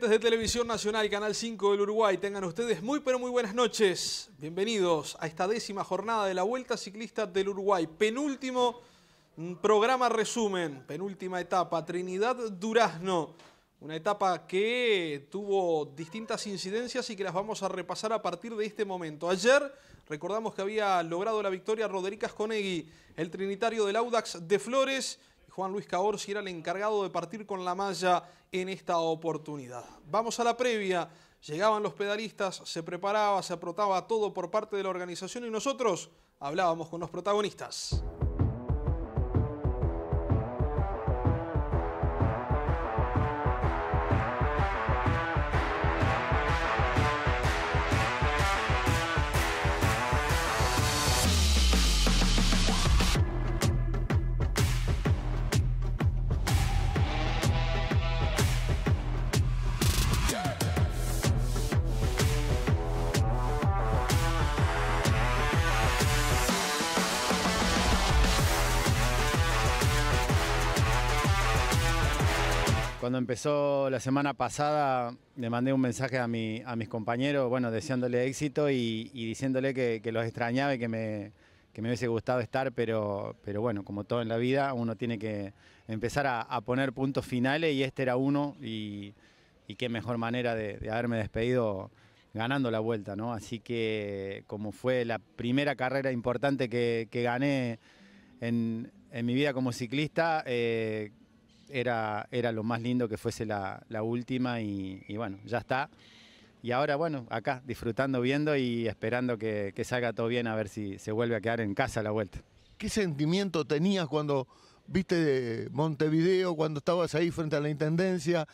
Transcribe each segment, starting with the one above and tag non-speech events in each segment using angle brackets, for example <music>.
de Televisión Nacional, Canal 5 del Uruguay, tengan ustedes muy pero muy buenas noches. Bienvenidos a esta décima jornada de la Vuelta Ciclista del Uruguay, penúltimo programa resumen, penúltima etapa, Trinidad Durazno, una etapa que tuvo distintas incidencias y que las vamos a repasar a partir de este momento. Ayer recordamos que había logrado la victoria Rodericas Conegui, el trinitario del Audax de Flores, Juan Luis si era el encargado de partir con la malla en esta oportunidad. Vamos a la previa. Llegaban los pedalistas, se preparaba, se aprotaba todo por parte de la organización y nosotros hablábamos con los protagonistas. Cuando empezó la semana pasada, le mandé un mensaje a, mi, a mis compañeros, bueno, deseándole éxito y, diciéndole que, los extrañaba y que me, me hubiese gustado estar, pero, pero bueno, como todo en la vida, uno tiene que empezar a, poner puntos finales y este era uno y, qué mejor manera de, haberme despedido ganando la vuelta, ¿no? Así que como fue la primera carrera importante que, gané en, mi vida como ciclista, eh, era, lo más lindo que fuese la, última y, bueno, ya está. Y ahora, bueno, acá disfrutando, viendo y esperando que, salga todo bien a ver si se vuelve a quedar en casa la vuelta. ¿Qué sentimiento tenías cuando viste Montevideo, cuando estabas ahí frente a la Intendencia?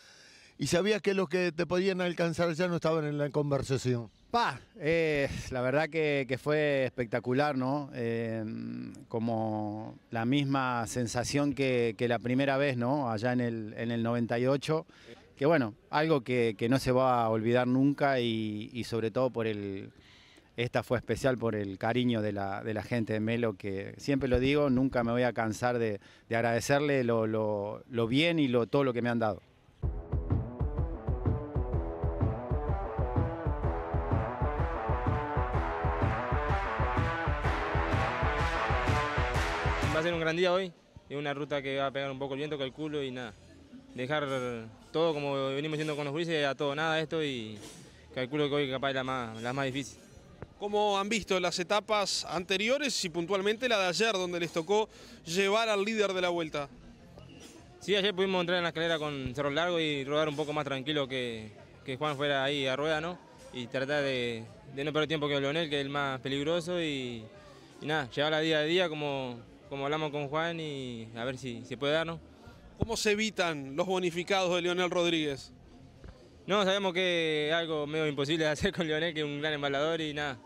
y sabías que los que te podían alcanzar ya no estaban en la conversación. Pa, eh, la verdad que, fue espectacular, ¿no? Em, como la misma sensación que, la primera vez, ¿no? Allá en el, en el 98. Que bueno, algo que, no se va a olvidar nunca y, sobre todo por el, esta fue especial por el cariño de la, gente de Melo, que siempre lo digo, nunca me voy a cansar de, agradecerle lo, lo bien y lo, todo lo que me han dado. un gran día hoy. Es una ruta que va a pegar un poco el viento, calculo, y nada. Dejar todo como venimos haciendo con los juicios a todo nada esto y calculo que hoy capaz es la más, la más difícil. ¿Cómo han visto las etapas anteriores y puntualmente la de ayer, donde les tocó llevar al líder de la vuelta? Sí, ayer pudimos entrar en la escalera con Cerro Largo y rodar un poco más tranquilo que, que Juan fuera ahí a rueda, ¿no? Y tratar de, no perder tiempo que Leonel, que es el más peligroso y, nada, llevar la día a día como, como hablamos con Juan y a ver si se puede dar, ¿no? ¿Cómo se evitan los bonificados de Leonel Rodríguez? No, sabemos que es algo medio imposible de hacer con Leonel, que es un gran embalador y nada.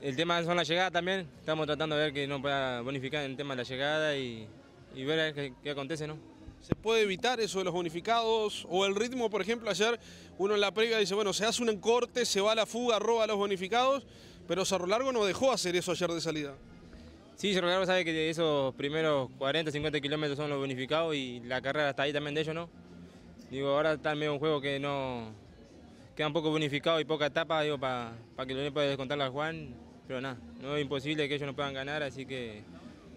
El tema son las llegadas también, estamos tratando de ver que no pueda bonificar el tema de la llegada y, ver qué, acontece, ¿no? ¿Se puede evitar eso de los bonificados? O el ritmo, por ejemplo, ayer uno en la prega dice, bueno, se hace un corte, se va a la fuga, roba los bonificados, pero Cerro Largo no dejó hacer eso ayer de salida. Sí, se sabe que esos primeros 40, 50 kilómetros son los bonificados y la carrera está ahí también de ellos, ¿no? Digo, ahora está medio un juego que no... Queda un poco bonificado y poca etapa, digo, para que lo pueda descontar a Juan, pero nada, no es imposible que ellos no puedan ganar, así que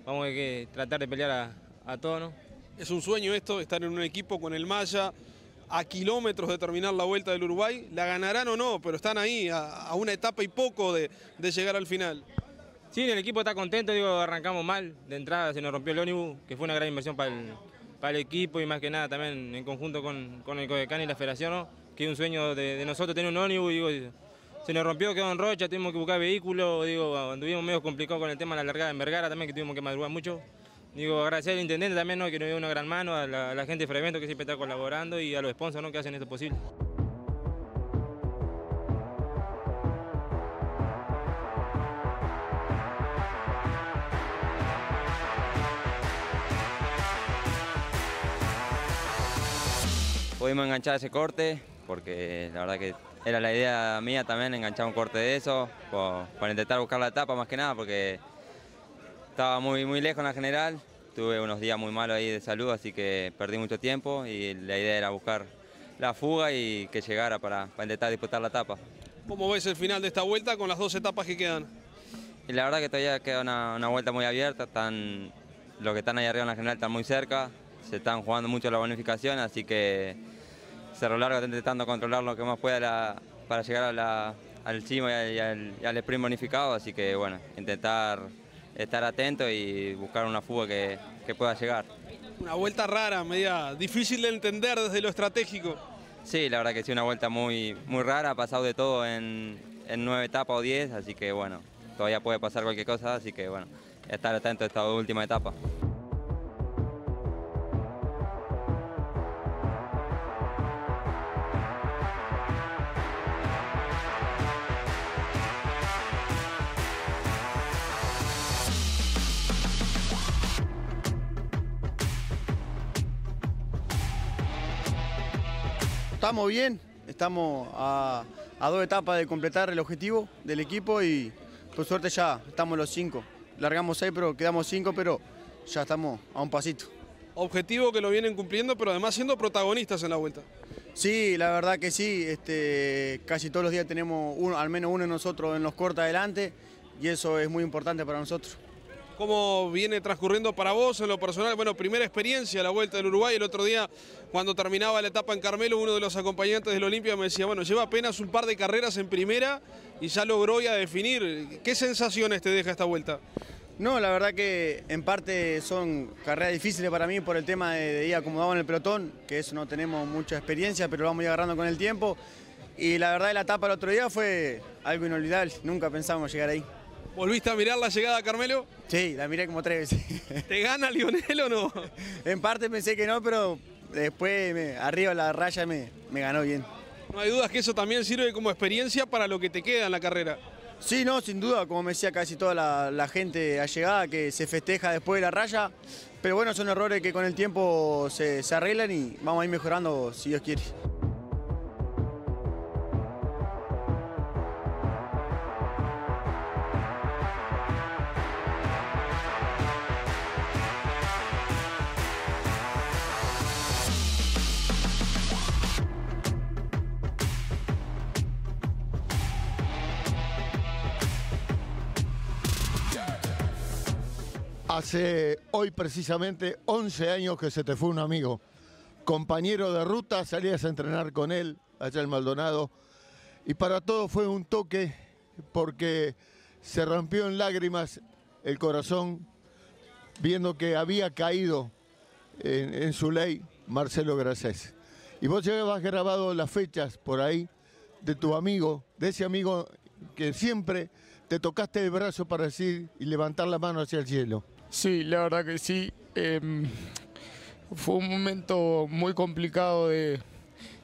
vamos a tratar de pelear a, todos, ¿no? Es un sueño esto, estar en un equipo con el Maya, a kilómetros de terminar la vuelta del Uruguay, la ganarán o no, pero están ahí, a, una etapa y poco de llegar al final. Sí, el equipo está contento, digo, arrancamos mal de entrada, se nos rompió el ónibus, que fue una gran inversión para el, equipo y más que nada también en conjunto con, el Codecán y la Federación, que es un sueño de, nosotros tener un ónibus, digo, se nos rompió, quedó en Rocha, tuvimos que buscar vehículos, digo, anduvimos medio complicados con el tema de la largada en Vergara también, que tuvimos que madrugar mucho. Digo, agradecer al intendente también, ¿no? que nos dio una gran mano, a la, gente de Fremento que siempre está colaborando y a los sponsors que hacen esto posible. pudimos enganchar ese corte, porque la verdad que era la idea mía también enganchar un corte de eso, para intentar buscar la etapa más que nada, porque estaba muy, muy lejos en la general, tuve unos días muy malos ahí de salud, así que perdí mucho tiempo y la idea era buscar la fuga y que llegara para, intentar disputar la etapa. ¿Cómo ves el final de esta vuelta con las dos etapas que quedan? Y la verdad que todavía queda una, vuelta muy abierta, están, los que están allá arriba en la general están muy cerca, se están jugando mucho la bonificación, así que Cerro Largo está intentando controlar lo que más pueda para llegar al chimo y, al, sprint bonificado, así que bueno, intentar estar atento y buscar una fuga que, pueda llegar. Una vuelta rara, media difícil de entender desde lo estratégico. Sí, la verdad que sí, una vuelta muy, muy rara, ha pasado de todo en, en nueve etapas o diez, así que bueno, todavía puede pasar cualquier cosa, así que bueno, estar atento a esta última etapa. estamos bien, estamos a, dos etapas de completar el objetivo del equipo y por suerte ya estamos los cinco. Largamos seis, pero quedamos cinco, pero ya estamos a un pasito. Objetivo que lo vienen cumpliendo, pero además siendo protagonistas en la vuelta. Sí, la verdad que sí. Este, casi todos los días tenemos uno, al menos uno de nosotros en los corta adelante y eso es muy importante para nosotros cómo viene transcurriendo para vos en lo personal. Bueno, primera experiencia la vuelta del Uruguay. El otro día, cuando terminaba la etapa en Carmelo, uno de los acompañantes del Olimpia me decía, bueno, lleva apenas un par de carreras en primera y ya logró ya definir. ¿Qué sensaciones te deja esta vuelta? No, la verdad que en parte son carreras difíciles para mí por el tema de, ir acomodado en el pelotón, que eso no tenemos mucha experiencia, pero vamos a ir agarrando con el tiempo. Y la verdad la etapa el otro día fue algo inolvidable, nunca pensábamos llegar ahí. ¿Volviste a mirar la llegada, Carmelo? Sí, la miré como tres veces. <laughs> ¿Te gana Lionel o no? en parte pensé que no, pero después arriba la raya me, me ganó bien. No hay dudas que eso también sirve como experiencia para lo que te queda en la carrera. Sí, no, sin duda, como me decía casi toda la, gente a llegada, que se festeja después de la raya, pero bueno, son errores que con el tiempo se, se arreglan y vamos a ir mejorando si Dios quiere. Hace hoy precisamente 11 años que se te fue un amigo, compañero de ruta, salías a entrenar con él allá en Maldonado y para todos fue un toque porque se rompió en lágrimas el corazón viendo que había caído en, su ley Marcelo Gracés. Y vos vas grabado las fechas por ahí de tu amigo, de ese amigo que siempre te tocaste el brazo para decir y levantar la mano hacia el cielo. Sí, la verdad que sí. Em, fue un momento muy complicado de,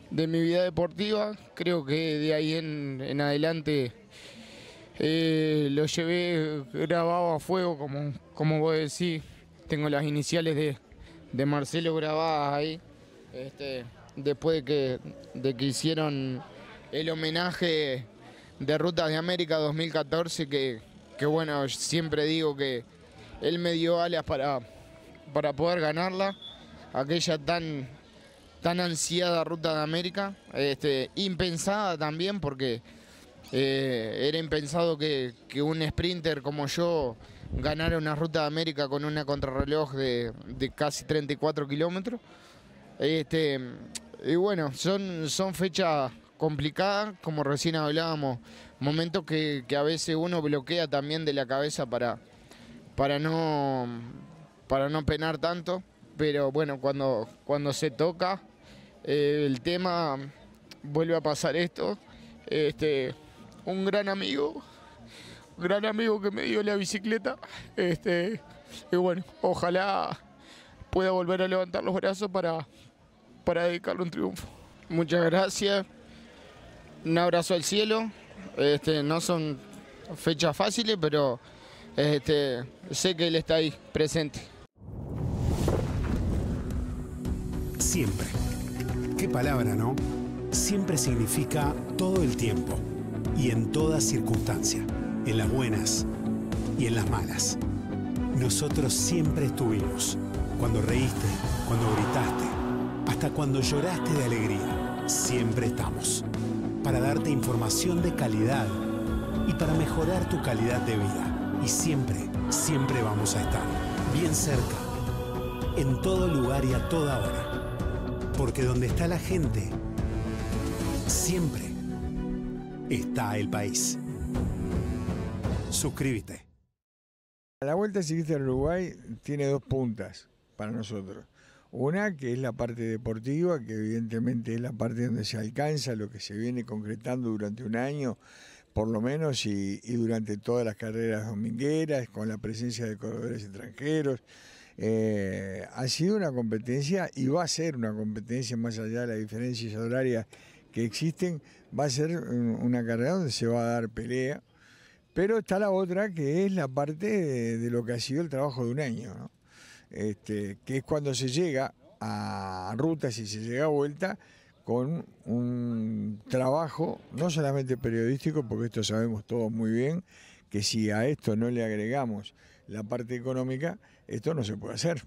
mi vida deportiva. Creo que de ahí en, adelante eh, lo llevé grabado a fuego, como, como vos decís. Tengo las iniciales de, Marcelo grabadas ahí. Este, después de que, de que hicieron el homenaje de Rutas de América 2014, que bueno, siempre digo que él me dio alas para, para poder ganarla, aquella tan, tan ansiada Ruta de América, este, impensada también porque eh, era impensado que, un sprinter como yo ganara una Ruta de América con una contrarreloj de, casi 34 kilómetros. Este, y bueno, son, son fechas complicadas, como recién hablábamos, momentos que a veces uno bloquea también de la cabeza para, para no, para no penar tanto, pero bueno, cuando, cuando se toca eh, el tema, vuelve a pasar esto. Este, un gran amigo, un gran amigo que me dio la bicicleta, este, y bueno, ojalá pueda volver a levantar los brazos para, para dedicarle un triunfo. Muchas gracias, un abrazo al cielo, este, no son fechas fáciles, pero este, sé que él está ahí, presente. Siempre. Qué palabra, ¿no? Siempre significa todo el tiempo y en toda circunstancia, en las buenas y en las malas. Nosotros siempre estuvimos, cuando reíste, cuando gritaste, hasta cuando lloraste de alegría, siempre estamos, para darte información de calidad y para mejorar tu calidad de vida y siempre, siempre vamos a estar bien cerca, en todo lugar y a toda hora. Porque donde está la gente, siempre está el país. Suscríbete. la Vuelta Ciclista en Uruguay tiene dos puntas para nosotros. Una que es la parte deportiva, que evidentemente es la parte donde se alcanza lo que se viene concretando durante un año por lo menos, y, durante todas las carreras domingueras, con la presencia de corredores extranjeros. Eh, ha sido una competencia y va a ser una competencia más allá de las diferencias horarias que existen, va a ser una carrera donde se va a dar pelea, pero está la otra que es la parte de, lo que ha sido el trabajo de un año, este, que es cuando se llega a rutas y se llega a vuelta, con un trabajo, no solamente periodístico, porque esto sabemos todos muy bien, que si a esto no le agregamos la parte económica, esto no se puede hacer.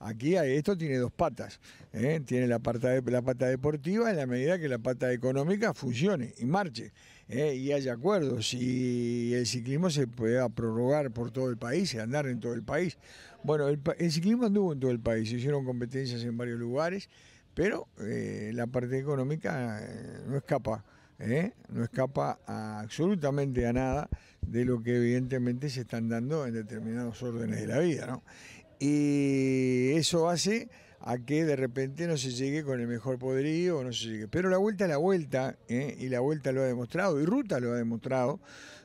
Aquí esto tiene dos patas, ¿eh? tiene la pata, la pata deportiva en la medida que la pata económica funcione y marche ¿eh? y haya acuerdos y el ciclismo se pueda prorrogar por todo el país y andar en todo el país. Bueno, el, el ciclismo anduvo en todo el país, se hicieron competencias en varios lugares, pero eh, la parte económica eh, no escapa, ¿eh? no escapa absolutamente a nada de lo que evidentemente se están dando en determinados órdenes de la vida. Y eso hace a que de repente no se llegue con el mejor poderío, no se llegue. Pero la vuelta es la vuelta, y la vuelta lo ha demostrado, y Ruta lo ha demostrado,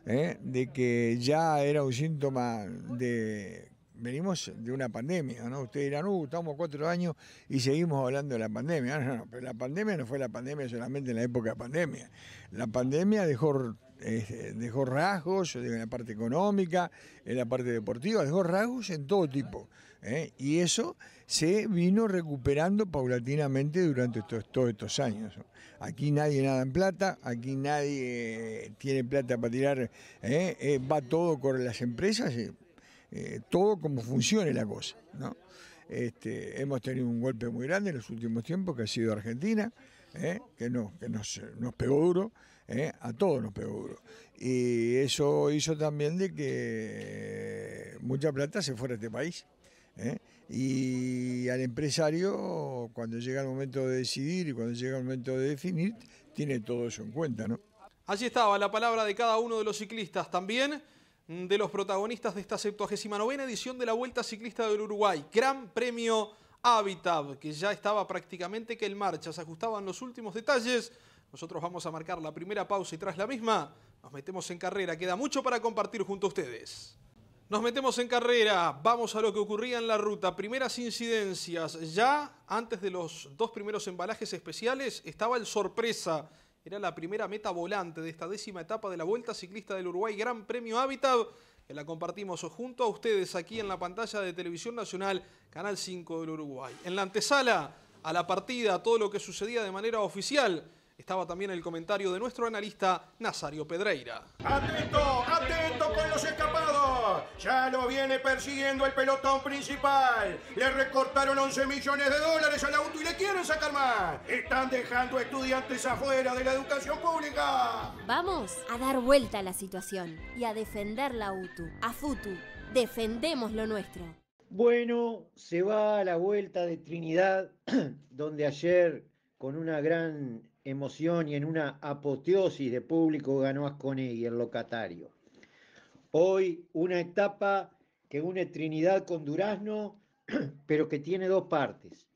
de que ya era un síntoma de venimos de una pandemia, ¿no? Ustedes dirán, uh, estamos cuatro años y seguimos hablando de la pandemia. No, no, no, pero la pandemia no fue la pandemia solamente en la época de pandemia. La pandemia dejó, eh, dejó rasgos en la parte económica, en la parte deportiva, dejó rasgos en todo tipo. ¿eh? Y eso se vino recuperando paulatinamente durante estos, todos estos años. Aquí nadie nada en plata, aquí nadie eh, tiene plata para tirar, va todo con las empresas. Eh, todo como funcione la cosa. Este, hemos tenido un golpe muy grande en los últimos tiempos que ha sido Argentina, ¿eh? que, nos, pegó duro, ¿eh? a todos nos pegó duro. Y eso hizo también de que mucha plata se fuera de este país. Y al empresario, cuando llega el momento de decidir y cuando llega el momento de definir, tiene todo eso en cuenta, ¿no? Así estaba la palabra de cada uno de los ciclistas también de los protagonistas de esta 79 edición de la Vuelta Ciclista del Uruguay. Gran premio Habitat, que ya estaba prácticamente que el marcha. Se ajustaban los últimos detalles. Nosotros vamos a marcar la primera pausa y tras la misma nos metemos en carrera. Queda mucho para compartir junto a ustedes. Nos metemos en carrera, vamos a lo que ocurría en la ruta. Primeras incidencias, ya antes de los dos primeros embalajes especiales estaba el sorpresa era la primera meta volante de esta décima etapa de la Vuelta Ciclista del Uruguay Gran Premio Habitat, que la compartimos junto a ustedes aquí en la pantalla de Televisión Nacional, Canal 5 del Uruguay. En la antesala a la partida, todo lo que sucedía de manera oficial estaba también el comentario de nuestro analista Nazario Pedreira. ¡Atento! ¡Atento con los escapados! Ya lo viene persiguiendo el pelotón principal. Le recortaron 11 millones de dólares a la UTU y le quieren sacar más. Están dejando estudiantes afuera de la educación pública. Vamos a dar vuelta a la situación y a defender la UTU. A FUTU, defendemos lo nuestro. Bueno, se va a la vuelta de Trinidad, <clears throat> donde ayer con una gran emoción y en una apoteosis de público ganó y el locatario. Hoy una etapa que une Trinidad con Durazno, <clears throat> pero que tiene dos partes.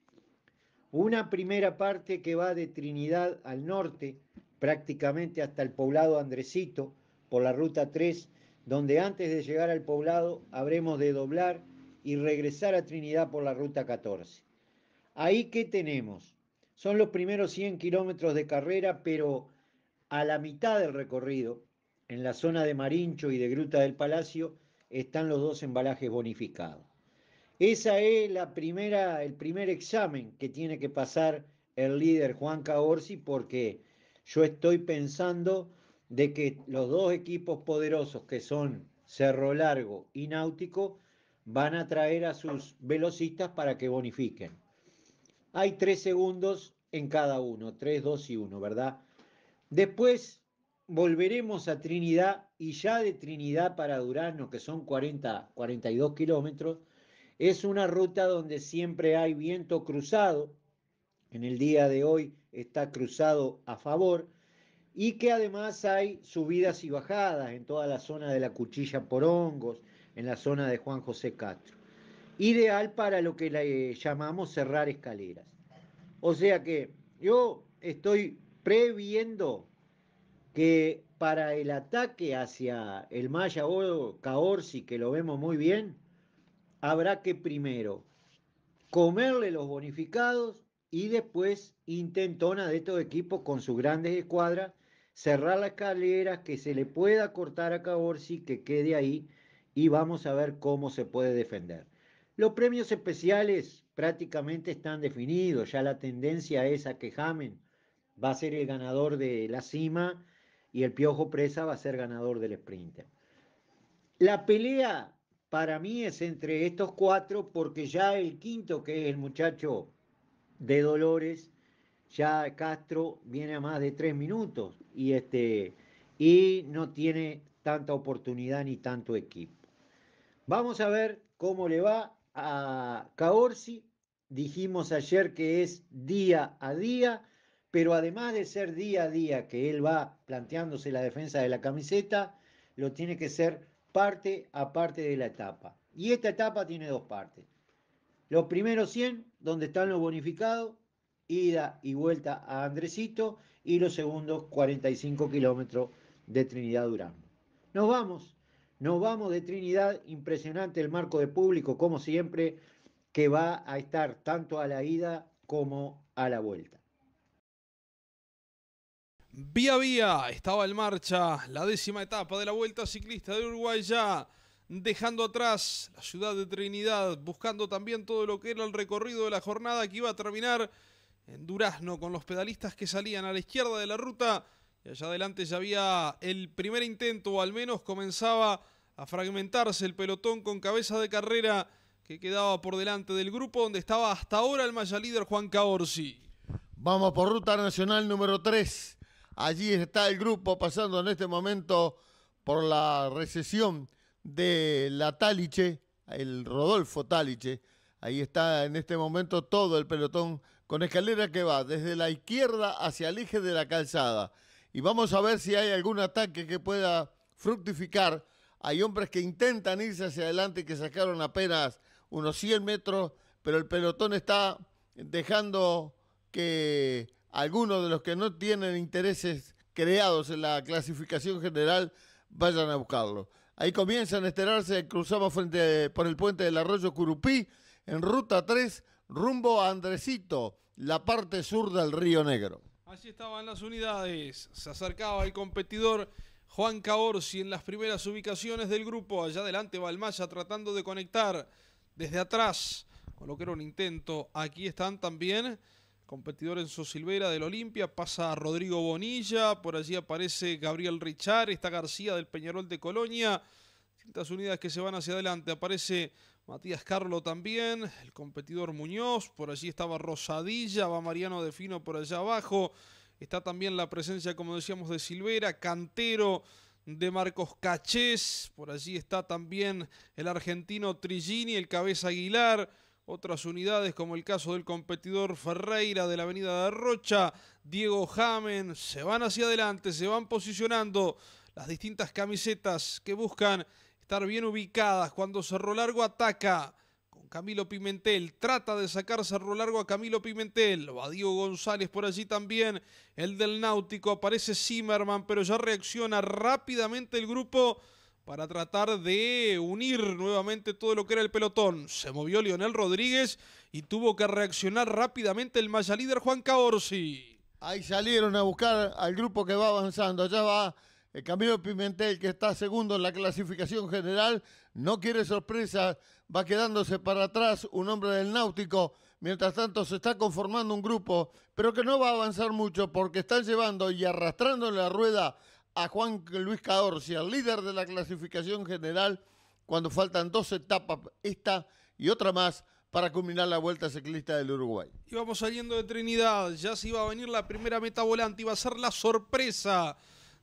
Una primera parte que va de Trinidad al norte, prácticamente hasta el poblado Andresito, por la ruta 3, donde antes de llegar al poblado habremos de doblar y regresar a Trinidad por la ruta 14. Ahí que tenemos son los primeros 100 kilómetros de carrera, pero a la mitad del recorrido, en la zona de Marincho y de Gruta del Palacio, están los dos embalajes bonificados. Esa es la primera, el primer examen que tiene que pasar el líder Juan Caorsi, porque yo estoy pensando de que los dos equipos poderosos que son Cerro Largo y Náutico van a traer a sus velocistas para que bonifiquen. Hay tres segundos en cada uno, tres, dos y uno, ¿verdad? Después volveremos a Trinidad y ya de Trinidad para Durano, que son 40, 42 kilómetros, es una ruta donde siempre hay viento cruzado, en el día de hoy está cruzado a favor, y que además hay subidas y bajadas en toda la zona de la Cuchilla por Hongos, en la zona de Juan José Castro ideal para lo que le eh, llamamos cerrar escaleras. O sea que yo estoy previendo que para el ataque hacia el Maya o Caorsi, que lo vemos muy bien, habrá que primero comerle los bonificados y después intentona de estos equipos con sus grandes escuadras cerrar las escaleras, que se le pueda cortar a Caorsi, que quede ahí y vamos a ver cómo se puede defender. Los premios especiales prácticamente están definidos, ya la tendencia es a que Jamen va a ser el ganador de la cima y el Piojo Presa va a ser ganador del sprinter. La pelea para mí es entre estos cuatro porque ya el quinto, que es el muchacho de Dolores, ya Castro viene a más de tres minutos y, este, y no tiene tanta oportunidad ni tanto equipo. Vamos a ver cómo le va a Caorsi. Dijimos ayer que es día a día, pero además de ser día a día que él va planteándose la defensa de la camiseta, lo tiene que ser parte a parte de la etapa. Y esta etapa tiene dos partes. Los primeros 100, donde están los bonificados, ida y vuelta a Andresito, y los segundos 45 kilómetros de Trinidad Durán. Nos vamos. Nos vamos de Trinidad, impresionante el marco de público, como siempre, que va a estar tanto a la ida como a la vuelta. Vía vía, estaba en marcha la décima etapa de la Vuelta Ciclista de Uruguay ya, dejando atrás la ciudad de Trinidad, buscando también todo lo que era el recorrido de la jornada que iba a terminar en Durazno con los pedalistas que salían a la izquierda de la ruta y allá adelante ya había el primer intento, o al menos comenzaba a fragmentarse el pelotón con cabeza de carrera que quedaba por delante del grupo donde estaba hasta ahora el maya líder Juan Caorsi. Vamos por ruta nacional número 3. Allí está el grupo pasando en este momento por la recesión de la Taliche, el Rodolfo Taliche. Ahí está en este momento todo el pelotón con escalera que va desde la izquierda hacia el eje de la calzada. Y vamos a ver si hay algún ataque que pueda fructificar hay hombres que intentan irse hacia adelante y que sacaron apenas unos 100 metros, pero el pelotón está dejando que algunos de los que no tienen intereses creados en la clasificación general vayan a buscarlo. Ahí comienzan a esterarse, cruzamos frente por el puente del arroyo Curupí en ruta 3 rumbo a Andresito, la parte sur del Río Negro. Allí estaban las unidades, se acercaba el competidor Juan Caorsi en las primeras ubicaciones del grupo. Allá adelante Balmaya tratando de conectar desde atrás, con lo que era un intento. Aquí están también competidor Enzo Silvera del Olimpia, pasa Rodrigo Bonilla, por allí aparece Gabriel Richard, está García del Peñarol de Colonia, distintas unidades que se van hacia adelante, aparece Matías Carlo también, el competidor Muñoz, por allí estaba Rosadilla, va Mariano Defino por allá abajo, Está también la presencia, como decíamos, de Silvera, Cantero, de Marcos Cachés. Por allí está también el argentino Trigini, el Cabeza Aguilar. Otras unidades, como el caso del competidor Ferreira de la Avenida de Rocha, Diego Jamen, se van hacia adelante, se van posicionando las distintas camisetas que buscan estar bien ubicadas. Cuando Cerro Largo ataca, con Camilo Pimentel. Trata de sacar Cerro Largo a Camilo Pimentel. a Diego González por allí también. El del Náutico. Aparece Zimmerman, pero ya reacciona rápidamente el grupo para tratar de unir nuevamente todo lo que era el pelotón. Se movió Lionel Rodríguez y tuvo que reaccionar rápidamente el maya líder Juan Caorsi. Ahí salieron a buscar al grupo que va avanzando. Allá va el eh, Camilo Pimentel, que está segundo en la clasificación general. No quiere sorpresa va quedándose para atrás un hombre del náutico. Mientras tanto se está conformando un grupo, pero que no va a avanzar mucho porque están llevando y arrastrando la rueda a Juan Luis Caorcia, líder de la clasificación general, cuando faltan dos etapas, esta y otra más, para culminar la Vuelta Ciclista del Uruguay. Y vamos saliendo de Trinidad, ya se iba a venir la primera meta volante, iba a ser la sorpresa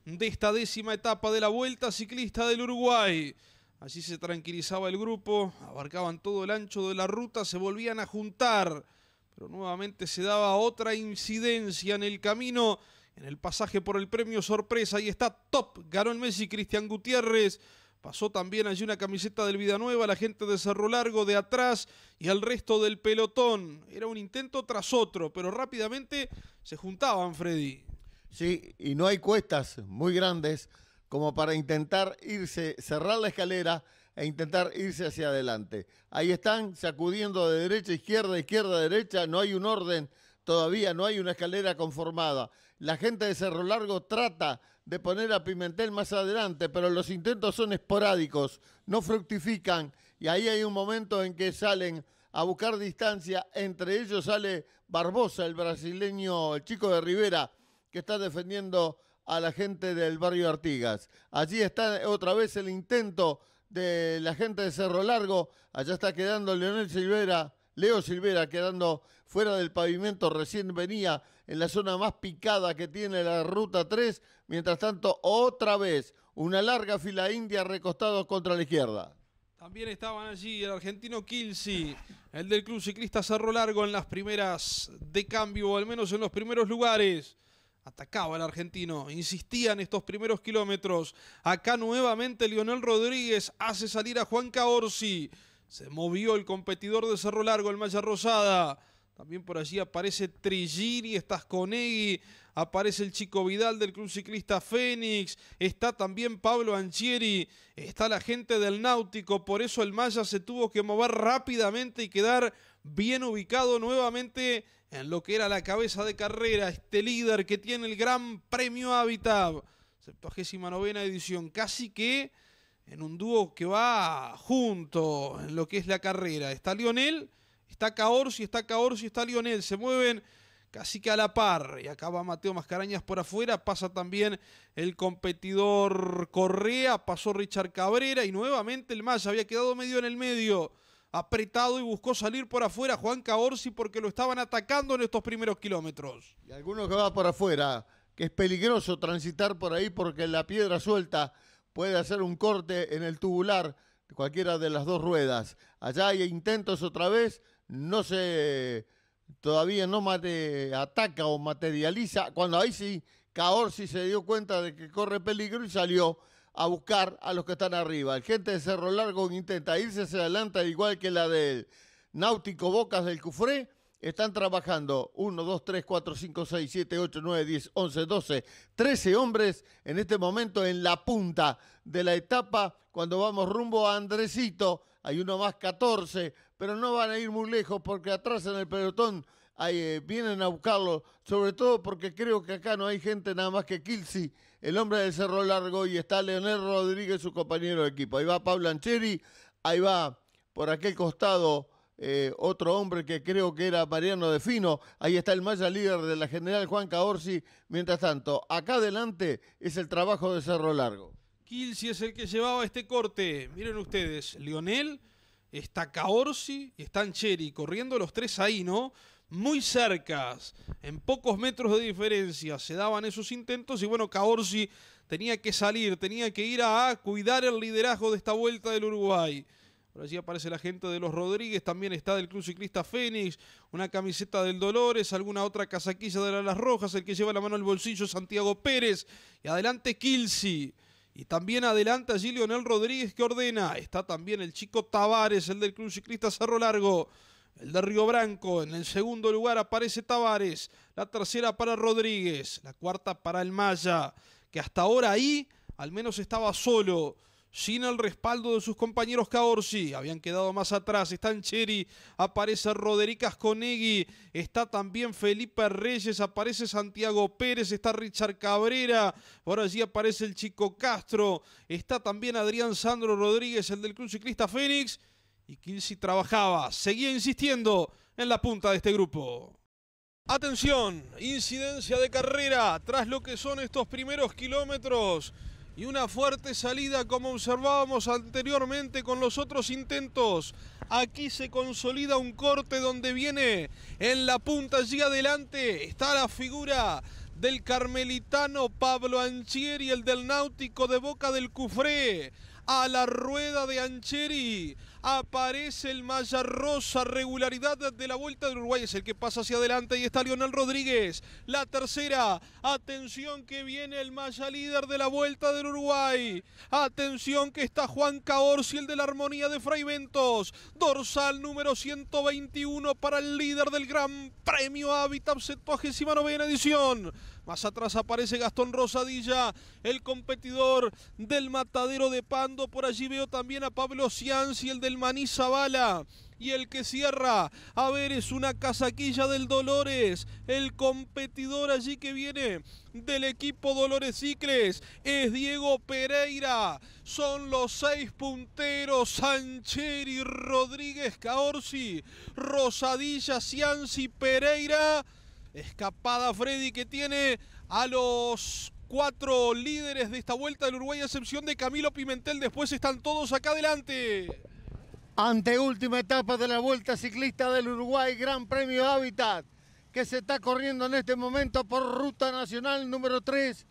de esta décima etapa de la Vuelta Ciclista del Uruguay. Allí se tranquilizaba el grupo, abarcaban todo el ancho de la ruta, se volvían a juntar, pero nuevamente se daba otra incidencia en el camino, en el pasaje por el premio sorpresa. Ahí está Top, ganó Messi Cristian Gutiérrez. Pasó también allí una camiseta del Nueva, la gente de Cerro Largo de atrás y al resto del pelotón. Era un intento tras otro, pero rápidamente se juntaban, Freddy. Sí, y no hay cuestas muy grandes como para intentar irse, cerrar la escalera e intentar irse hacia adelante. Ahí están sacudiendo de derecha a izquierda, izquierda a derecha, no hay un orden, todavía no hay una escalera conformada. La gente de Cerro Largo trata de poner a Pimentel más adelante, pero los intentos son esporádicos, no fructifican y ahí hay un momento en que salen a buscar distancia, entre ellos sale Barbosa, el brasileño, el chico de Rivera, que está defendiendo a la gente del barrio Artigas. Allí está otra vez el intento de la gente de Cerro Largo. Allá está quedando Leonel Silvera, Leo Silvera quedando fuera del pavimento. Recién venía en la zona más picada que tiene la ruta 3. Mientras tanto, otra vez una larga fila india recostado contra la izquierda. También estaban allí el argentino Kilsi, el del Club Ciclista Cerro Largo en las primeras de cambio, o al menos en los primeros lugares atacaba el argentino, insistía en estos primeros kilómetros. Acá nuevamente Lionel Rodríguez hace salir a Juan Caorsi. Se movió el competidor de Cerro Largo, el Maya Rosada. También por allí aparece Trigini, está Egui. aparece el Chico Vidal del Club Ciclista Fénix, está también Pablo Anchieri, está la gente del Náutico, por eso el Maya se tuvo que mover rápidamente y quedar bien ubicado nuevamente en lo que era la cabeza de carrera, este líder que tiene el Gran Premio Habitat, 79 edición, casi que en un dúo que va junto en lo que es la carrera. Está Lionel, está Caorsi, está Caorsi, está Lionel, se mueven casi que a la par. Y acá va Mateo Mascarañas por afuera, pasa también el competidor Correa, pasó Richard Cabrera y nuevamente el más había quedado medio en el medio apretado y buscó salir por afuera Juan Caorsi porque lo estaban atacando en estos primeros kilómetros. Y algunos que va por afuera, que es peligroso transitar por ahí porque la piedra suelta puede hacer un corte en el tubular de cualquiera de las dos ruedas. Allá hay intentos otra vez, no se todavía no mate, ataca o materializa. Cuando ahí sí, Caorsi se dio cuenta de que corre peligro y salió a buscar a los que están arriba. El gente de Cerro Largo intenta irse hacia adelante, igual que la del Náutico Bocas del Cufré. Están trabajando 1, 2, 3, 4, 5, 6, 7, 8, 9, 10, 11, 12, 13 hombres en este momento en la punta de la etapa. Cuando vamos rumbo a Andresito, hay uno más 14, pero no van a ir muy lejos porque atrás en el pelotón eh, vienen a buscarlo, sobre todo porque creo que acá no hay gente nada más que Kilsi el hombre del Cerro Largo y está Leonel Rodríguez, su compañero de equipo. Ahí va Pablo Ancheri, ahí va por aquel costado eh, otro hombre que creo que era Mariano Fino. ahí está el Maya líder de la general Juan Caorsi. Mientras tanto, acá adelante es el trabajo de Cerro Largo. Kilsi es el que llevaba este corte. Miren ustedes, Leonel, está Caorsi y está Ancheri corriendo los tres ahí, ¿no? muy cercas, en pocos metros de diferencia se daban esos intentos y bueno, Caorsi tenía que salir, tenía que ir a, cuidar el liderazgo de esta vuelta del Uruguay. Por allí aparece la gente de los Rodríguez, también está del Club Ciclista Fénix, una camiseta del Dolores, alguna otra casaquilla de las Rojas, el que lleva la mano al bolsillo Santiago Pérez, y adelante Kilsi. Y también adelante allí Lionel Rodríguez que ordena. Está también el chico Tavares, el del Club Ciclista Cerro Largo. El de Río Branco. En el segundo lugar aparece Tavares. La tercera para Rodríguez. La cuarta para el Maya. Que hasta ahora ahí al menos estaba solo. Sin el respaldo de sus compañeros Caorsi, habían quedado más atrás. Están Cheri, aparece Roderick Conegui... está también Felipe Reyes, aparece Santiago Pérez, está Richard Cabrera, ...ahora allí aparece el Chico Castro, está también Adrián Sandro Rodríguez, el del Club Ciclista Fénix y Kilsi trabajaba, seguía insistiendo en la punta de este grupo. Atención, incidencia de carrera tras lo que son estos primeros kilómetros y una fuerte salida como observábamos anteriormente con los otros intentos. Aquí se consolida un corte donde viene en la punta allí adelante está la figura del carmelitano Pablo Anchieri, el del náutico de Boca del Cufré, a la rueda de Ancheri, aparece el Malla Rosa. Regularidad de la vuelta del Uruguay es el que pasa hacia adelante y está Lionel Rodríguez. La tercera. Atención que viene el Maya líder de la vuelta del Uruguay. Atención que está Juan Caorsi, el de la armonía de Fraiventos. Dorsal número 121 para el líder del Gran Premio Habitat 79 edición. Más atrás aparece Gastón Rosadilla, el competidor del matadero de Pando. Por allí veo también a Pablo Cianci, el del Maní y el que cierra. A ver, es una casaquilla del Dolores. El competidor allí que viene del equipo Dolores Cicles es Diego Pereira. Son los seis punteros, Sancheri, Rodríguez, Caorsi, Rosadilla, Cianci, Pereira. Escapada Freddy que tiene a los cuatro líderes de esta vuelta del Uruguay, a excepción de Camilo Pimentel. Después están todos acá adelante. Ante última etapa de la Vuelta Ciclista del Uruguay, Gran Premio Hábitat, que se está corriendo en este momento por Ruta Nacional número 3.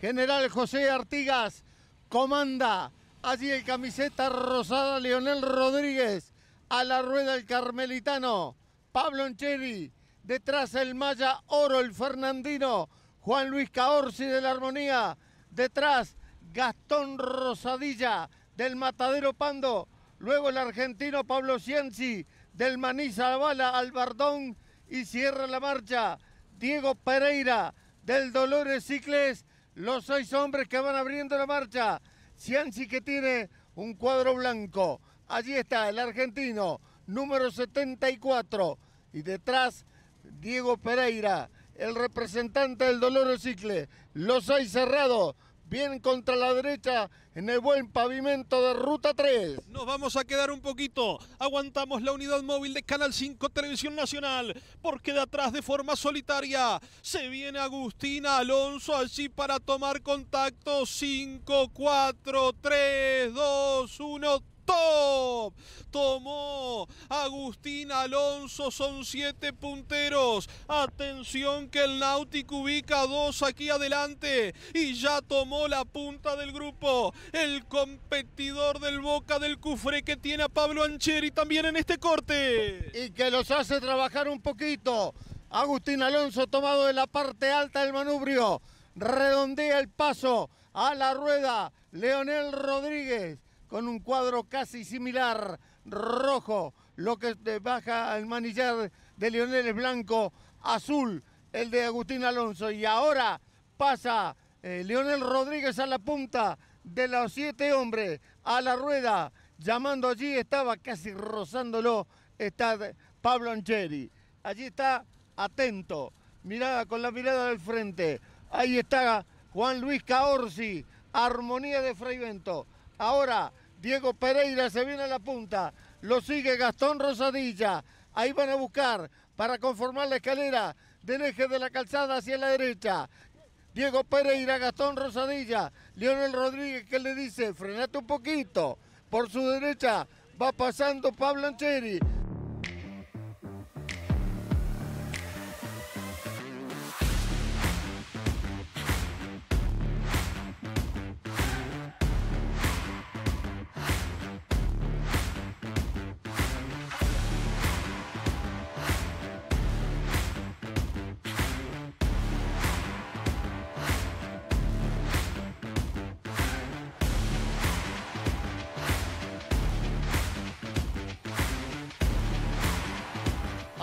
General José Artigas comanda. Allí el camiseta rosada Leonel Rodríguez. A la rueda el carmelitano. Pablo Encheri Detrás el Maya Oro, el Fernandino. Juan Luis Caorsi de la Armonía. Detrás Gastón Rosadilla del Matadero Pando. Luego el argentino Pablo Cienci del Maniza Bala Albardón y cierra la marcha Diego Pereira del Dolores Cicles. Los seis hombres que van abriendo la marcha. Cienci que tiene un cuadro blanco. Allí está el argentino, número 74. Y detrás Diego Pereira, el representante del Dolores Cicle, los hay cerrados Bien contra la derecha en el buen pavimento de Ruta 3. Nos vamos a quedar un poquito. Aguantamos la unidad móvil de Canal 5 Televisión Nacional. Porque de atrás de forma solitaria se viene Agustina Alonso allí para tomar contacto. 5, 4, 3, 2, 1 top. Tomó Agustín Alonso, son siete punteros. Atención que el Náutico ubica dos aquí adelante y ya tomó la punta del grupo. El competidor del Boca del Cufre que tiene a Pablo Ancheri también en este corte. Y que los hace trabajar un poquito. Agustín Alonso tomado de la parte alta del manubrio. Redondea el paso a la rueda. Leonel Rodríguez con un cuadro casi similar, rojo, lo que baja el manillar de Lionel Blanco, azul, el de Agustín Alonso. Y ahora pasa eh, Lionel Rodríguez a la punta de los siete hombres, a la rueda, llamando allí, estaba casi rozándolo, está Pablo Ancheri. Allí está, atento, mirada con la mirada del frente. Ahí está Juan Luis Caorsi, armonía de Freivento. Ahora Diego Pereira se viene a la punta. Lo sigue Gastón Rosadilla. Ahí van a buscar para conformar la escalera del eje de la calzada hacia la derecha. Diego Pereira, Gastón Rosadilla, Leonel Rodríguez que le dice, frenate un poquito. Por su derecha va pasando Pablo Ancheri.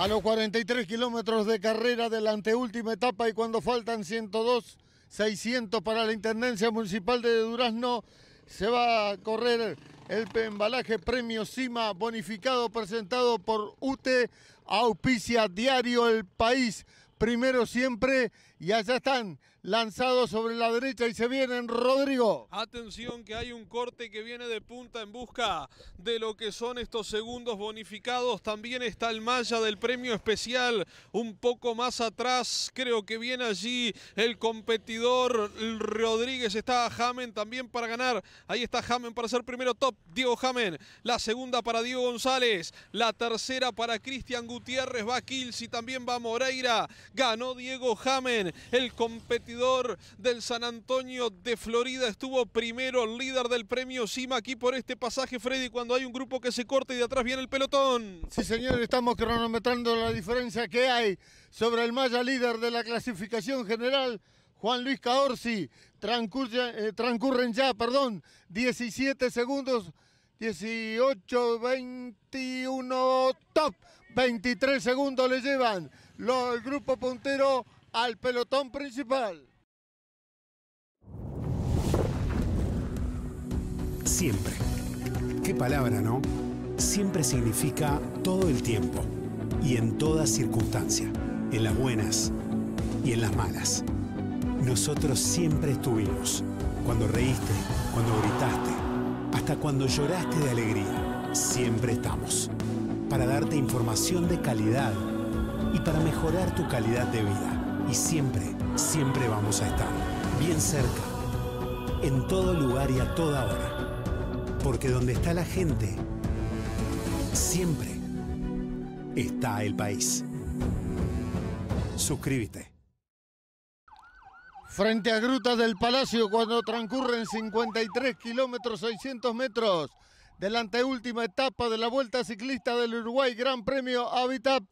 A los 43 kilómetros de carrera de la anteúltima etapa y cuando faltan 102, 600 para la Intendencia Municipal de Durazno, se va a correr el embalaje premio CIMA bonificado presentado por UTE, auspicia diario El País, primero siempre, y allá están lanzado sobre la derecha y se viene Rodrigo. Atención que hay un corte que viene de punta en busca de lo que son estos segundos bonificados. También está el Maya del premio especial un poco más atrás. Creo que viene allí el competidor Rodríguez. Está Jamen también para ganar. Ahí está Jamen para ser primero top. Diego Jamen. La segunda para Diego González. La tercera para Cristian Gutiérrez. Va Kills y también va Moreira. Ganó Diego Jamen. El competidor del San Antonio de Florida estuvo primero, líder del premio CIMA aquí por este pasaje, Freddy, cuando hay un grupo que se corta y de atrás viene el pelotón. Sí, señor, estamos cronometrando la diferencia que hay sobre el Maya líder de la clasificación general. Juan Luis Caorsi, transcurre, eh, transcurren ya, perdón, 17 segundos, 18, 21, top, 23 segundos le llevan el grupo puntero al pelotón principal. Siempre. Qué palabra, ¿no? Siempre significa todo el tiempo y en toda circunstancia, en las buenas y en las malas. Nosotros siempre estuvimos, cuando reíste, cuando gritaste, hasta cuando lloraste de alegría, siempre estamos, para darte información de calidad y para mejorar tu calidad de vida y siempre, siempre vamos a estar bien cerca, en todo lugar y a toda hora. Porque donde está la gente, siempre está el país. Suscríbete. Frente a Grutas del Palacio, cuando transcurren 53 kilómetros 600 metros de la anteúltima etapa de la Vuelta Ciclista del Uruguay, Gran Premio Habitat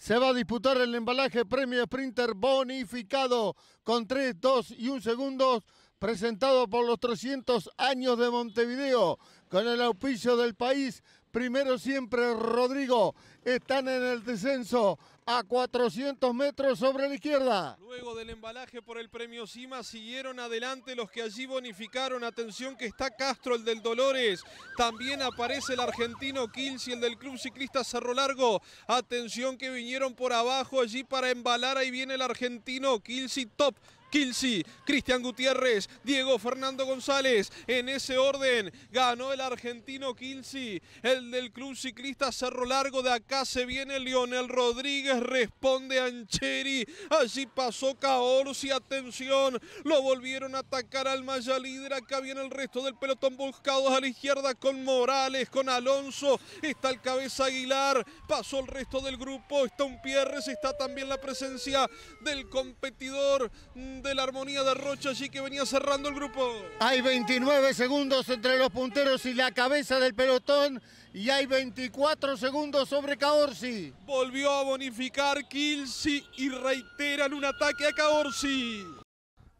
se va a disputar el embalaje premio Sprinter bonificado con 3, 2 y 1 segundos presentado por los 300 años de Montevideo con el auspicio del país Primero siempre Rodrigo. Están en el descenso a 400 metros sobre la izquierda. Luego del embalaje por el premio Cima siguieron adelante los que allí bonificaron. Atención que está Castro, el del Dolores. También aparece el argentino Kilsi, el del Club Ciclista Cerro Largo. Atención que vinieron por abajo allí para embalar. Ahí viene el argentino Kilsi, top Kilsi, Cristian Gutiérrez, Diego Fernando González. En ese orden ganó el argentino Kilsi, el del Club Ciclista Cerro Largo. De acá se viene Lionel Rodríguez, responde Ancheri. Allí pasó Caorsi, atención, lo volvieron a atacar al Maya Líder. Acá viene el resto del pelotón buscados a la izquierda con Morales, con Alonso. Está el cabeza Aguilar, pasó el resto del grupo. Está un Pierres, está también la presencia del competidor mm, de la armonía de Rocha allí que venía cerrando el grupo. Hay 29 segundos entre los punteros y la cabeza del pelotón y hay 24 segundos sobre Caorsi. Volvió a bonificar Kilsi y reiteran un ataque a Caorsi.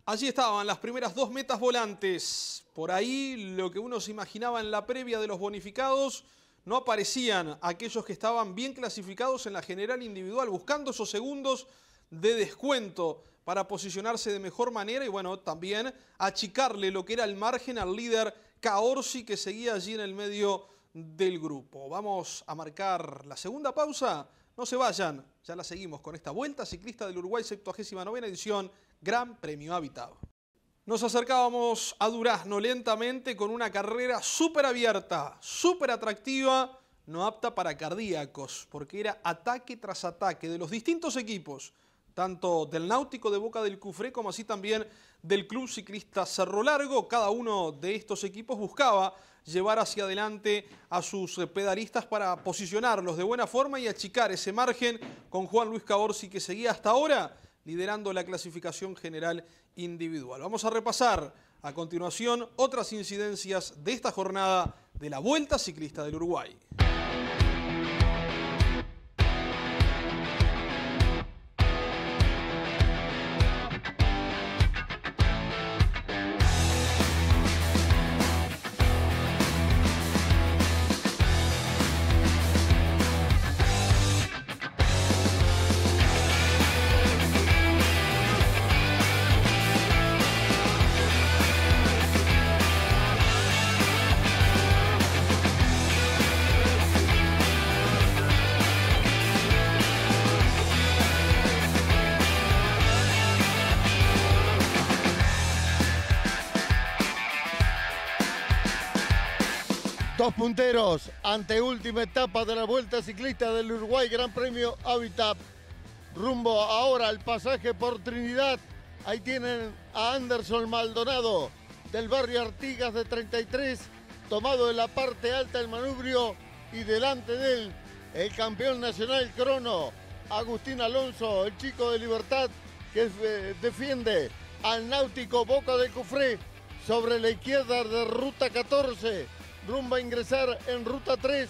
Allí estaban las primeras dos metas volantes. Por ahí lo que uno se imaginaba en la previa de los bonificados no aparecían aquellos que estaban bien clasificados en la general individual buscando esos segundos de descuento para posicionarse de mejor manera y bueno, también achicarle lo que era el margen al líder Caorsi que seguía allí en el medio del grupo. Vamos a marcar la segunda pausa. No se vayan, ya la seguimos con esta Vuelta Ciclista del Uruguay 79 edición Gran Premio Habitado. Nos acercábamos a Durazno lentamente con una carrera súper abierta, súper atractiva, no apta para cardíacos, porque era ataque tras ataque de los distintos equipos tanto del Náutico de Boca del Cufre como así también del Club Ciclista Cerro Largo. Cada uno de estos equipos buscaba llevar hacia adelante a sus eh, pedalistas para posicionarlos de buena forma y achicar ese margen con Juan Luis Caborsi que seguía hasta ahora liderando la clasificación general individual. Vamos a repasar a continuación otras incidencias de esta jornada de la Vuelta Ciclista del Uruguay. punteros ante última etapa de la Vuelta Ciclista del Uruguay Gran Premio Habitat. Rumbo ahora al pasaje por Trinidad. Ahí tienen a Anderson Maldonado del barrio Artigas de 33, tomado en la parte alta del manubrio y delante de él el campeón nacional crono, Agustín Alonso, el chico de Libertad que eh, defiende al náutico Boca de Cufré sobre la izquierda de Ruta 14 rumba a ingresar en ruta 3,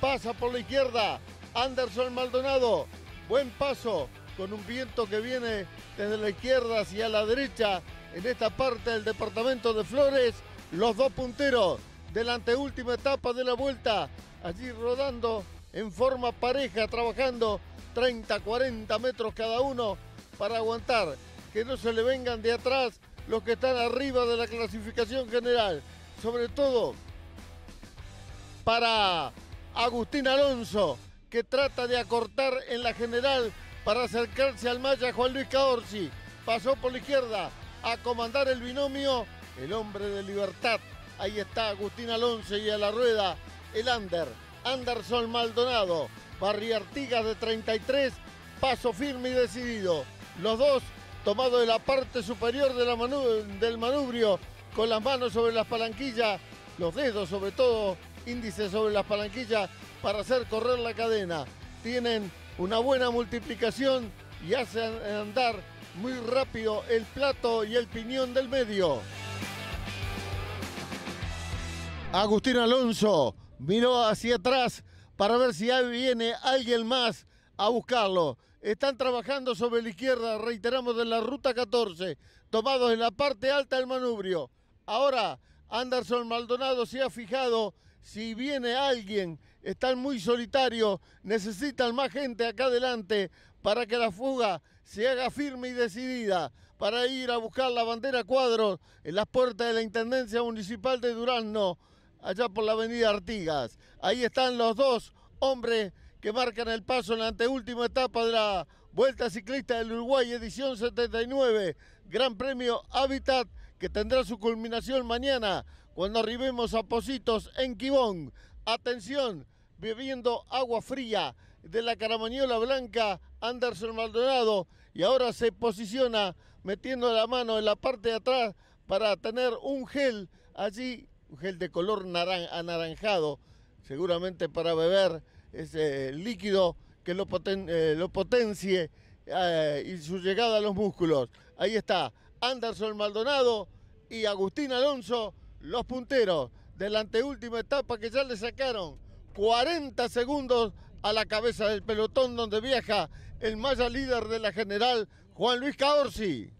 pasa por la izquierda, Anderson Maldonado, buen paso con un viento que viene desde la izquierda hacia la derecha en esta parte del departamento de Flores, los dos punteros de la anteúltima etapa de la vuelta, allí rodando en forma pareja, trabajando 30, 40 metros cada uno para aguantar que no se le vengan de atrás los que están arriba de la clasificación general, sobre todo para Agustín Alonso, que trata de acortar en la general para acercarse al maya Juan Luis Caorsi... Pasó por la izquierda a comandar el binomio, el hombre de libertad. Ahí está Agustín Alonso y a la rueda el ander Anderson Maldonado. Barriartigas de 33, paso firme y decidido. Los dos tomados de la parte superior de la del manubrio, con las manos sobre las palanquillas, los dedos sobre todo índice sobre las palanquillas para hacer correr la cadena. Tienen una buena multiplicación y hacen andar muy rápido el plato y el piñón del medio. Agustín Alonso miró hacia atrás para ver si ahí viene alguien más a buscarlo. Están trabajando sobre la izquierda, reiteramos, de la ruta 14, tomados en la parte alta del manubrio. Ahora Anderson Maldonado se ha fijado si viene alguien, están muy solitarios, necesitan más gente acá adelante para que la fuga se haga firme y decidida, para ir a buscar la bandera cuadro en las puertas de la Intendencia Municipal de Durazno, allá por la avenida Artigas. Ahí están los dos hombres que marcan el paso en la anteúltima etapa de la Vuelta Ciclista del Uruguay, edición 79, Gran Premio Hábitat, que tendrá su culminación mañana cuando arribemos a Positos en Quibón. Atención, bebiendo agua fría de la caramañola blanca Anderson Maldonado y ahora se posiciona metiendo la mano en la parte de atrás para tener un gel allí, un gel de color anaranjado, seguramente para beber ese líquido que lo, eh, potencie eh, y su llegada a los músculos. Ahí está Anderson Maldonado y Agustín Alonso los punteros de la anteúltima etapa que ya le sacaron 40 segundos a la cabeza del pelotón donde viaja el maya líder de la general, Juan Luis Caorsi.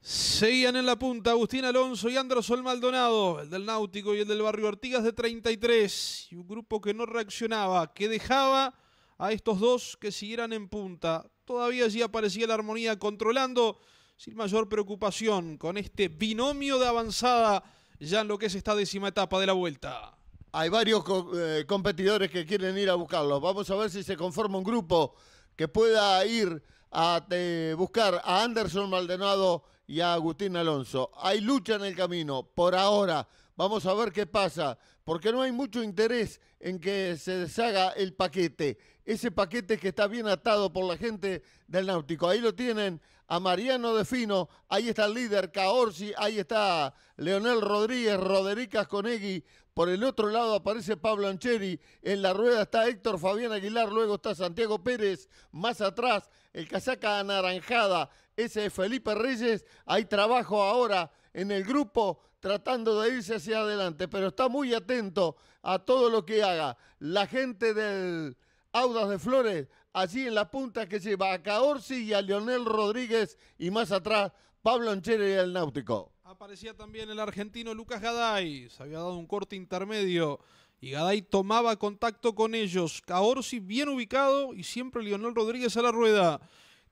Seguían en la punta Agustín Alonso y Androsol Maldonado, el del Náutico y el del Barrio Artigas de 33. Y un grupo que no reaccionaba, que dejaba a estos dos que siguieran en punta. Todavía allí aparecía la armonía controlando sin mayor preocupación con este binomio de avanzada ya en lo que es esta décima etapa de la vuelta. Hay varios eh, competidores que quieren ir a buscarlos. Vamos a ver si se conforma un grupo que pueda ir a eh, buscar a Anderson Maldonado y a Agustín Alonso. Hay lucha en el camino por ahora. Vamos a ver qué pasa porque no hay mucho interés en que se deshaga el paquete, ese paquete que está bien atado por la gente del náutico. Ahí lo tienen a Mariano Defino, ahí está el líder Caorsi, ahí está Leonel Rodríguez, Rodericas Conegui, por el otro lado aparece Pablo Ancheri, en la rueda está Héctor Fabián Aguilar, luego está Santiago Pérez, más atrás el casaca anaranjada, ese es Felipe Reyes, hay trabajo ahora en el grupo tratando de irse hacia adelante, pero está muy atento a todo lo que haga la gente del Audas de Flores, allí en la punta que lleva a Caorsi y a Leonel Rodríguez y más atrás Pablo Anchere y el Náutico. Aparecía también el argentino Lucas Gaday, se había dado un corte intermedio y Gaday tomaba contacto con ellos. Caorsi bien ubicado y siempre Leonel Rodríguez a la rueda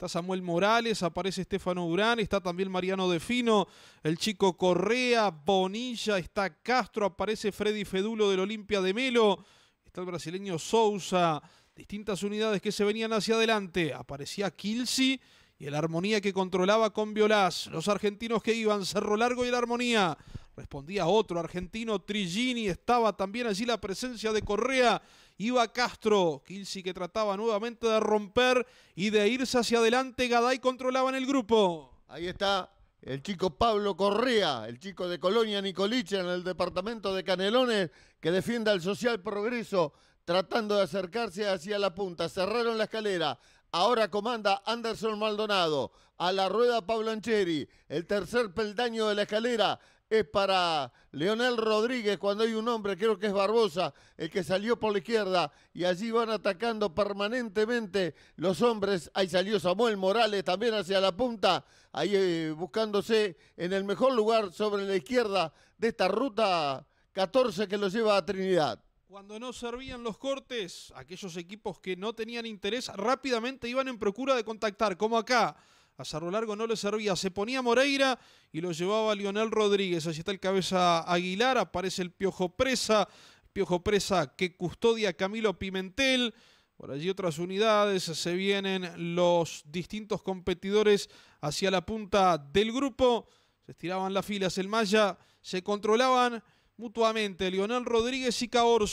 está Samuel Morales, aparece Estefano Durán, está también Mariano Defino, el chico Correa, Bonilla, está Castro, aparece Freddy Fedulo del Olimpia de Melo, está el brasileño Sousa, distintas unidades que se venían hacia adelante, aparecía Kilsi y el Armonía que controlaba con Violás. Los argentinos que iban, Cerro Largo y la Armonía. Respondía otro argentino, Trigini. Estaba también allí la presencia de Correa iba Castro, Kinsi que trataba nuevamente de romper y de irse hacia adelante, Gaday controlaba en el grupo. Ahí está el chico Pablo Correa, el chico de Colonia Nicolich en el departamento de Canelones, que defiende al social progreso, tratando de acercarse hacia la punta. Cerraron la escalera. Ahora comanda Anderson Maldonado. A la rueda Pablo Ancheri. El tercer peldaño de la escalera es para Leonel Rodríguez cuando hay un hombre, creo que es Barbosa, el que salió por la izquierda y allí van atacando permanentemente los hombres. Ahí salió Samuel Morales también hacia la punta, ahí eh, buscándose en el mejor lugar sobre la izquierda de esta ruta 14 que lo lleva a Trinidad. Cuando no servían los cortes, aquellos equipos que no tenían interés rápidamente iban en procura de contactar, como acá a Cerro Largo no le servía. Se ponía Moreira y lo llevaba Lionel Rodríguez. Allí está el cabeza Aguilar, aparece el Piojo Presa. Piojo Presa que custodia Camilo Pimentel. Por allí otras unidades, se vienen los distintos competidores hacia la punta del grupo. Se estiraban las filas, el Maya, se controlaban mutuamente Lionel Rodríguez y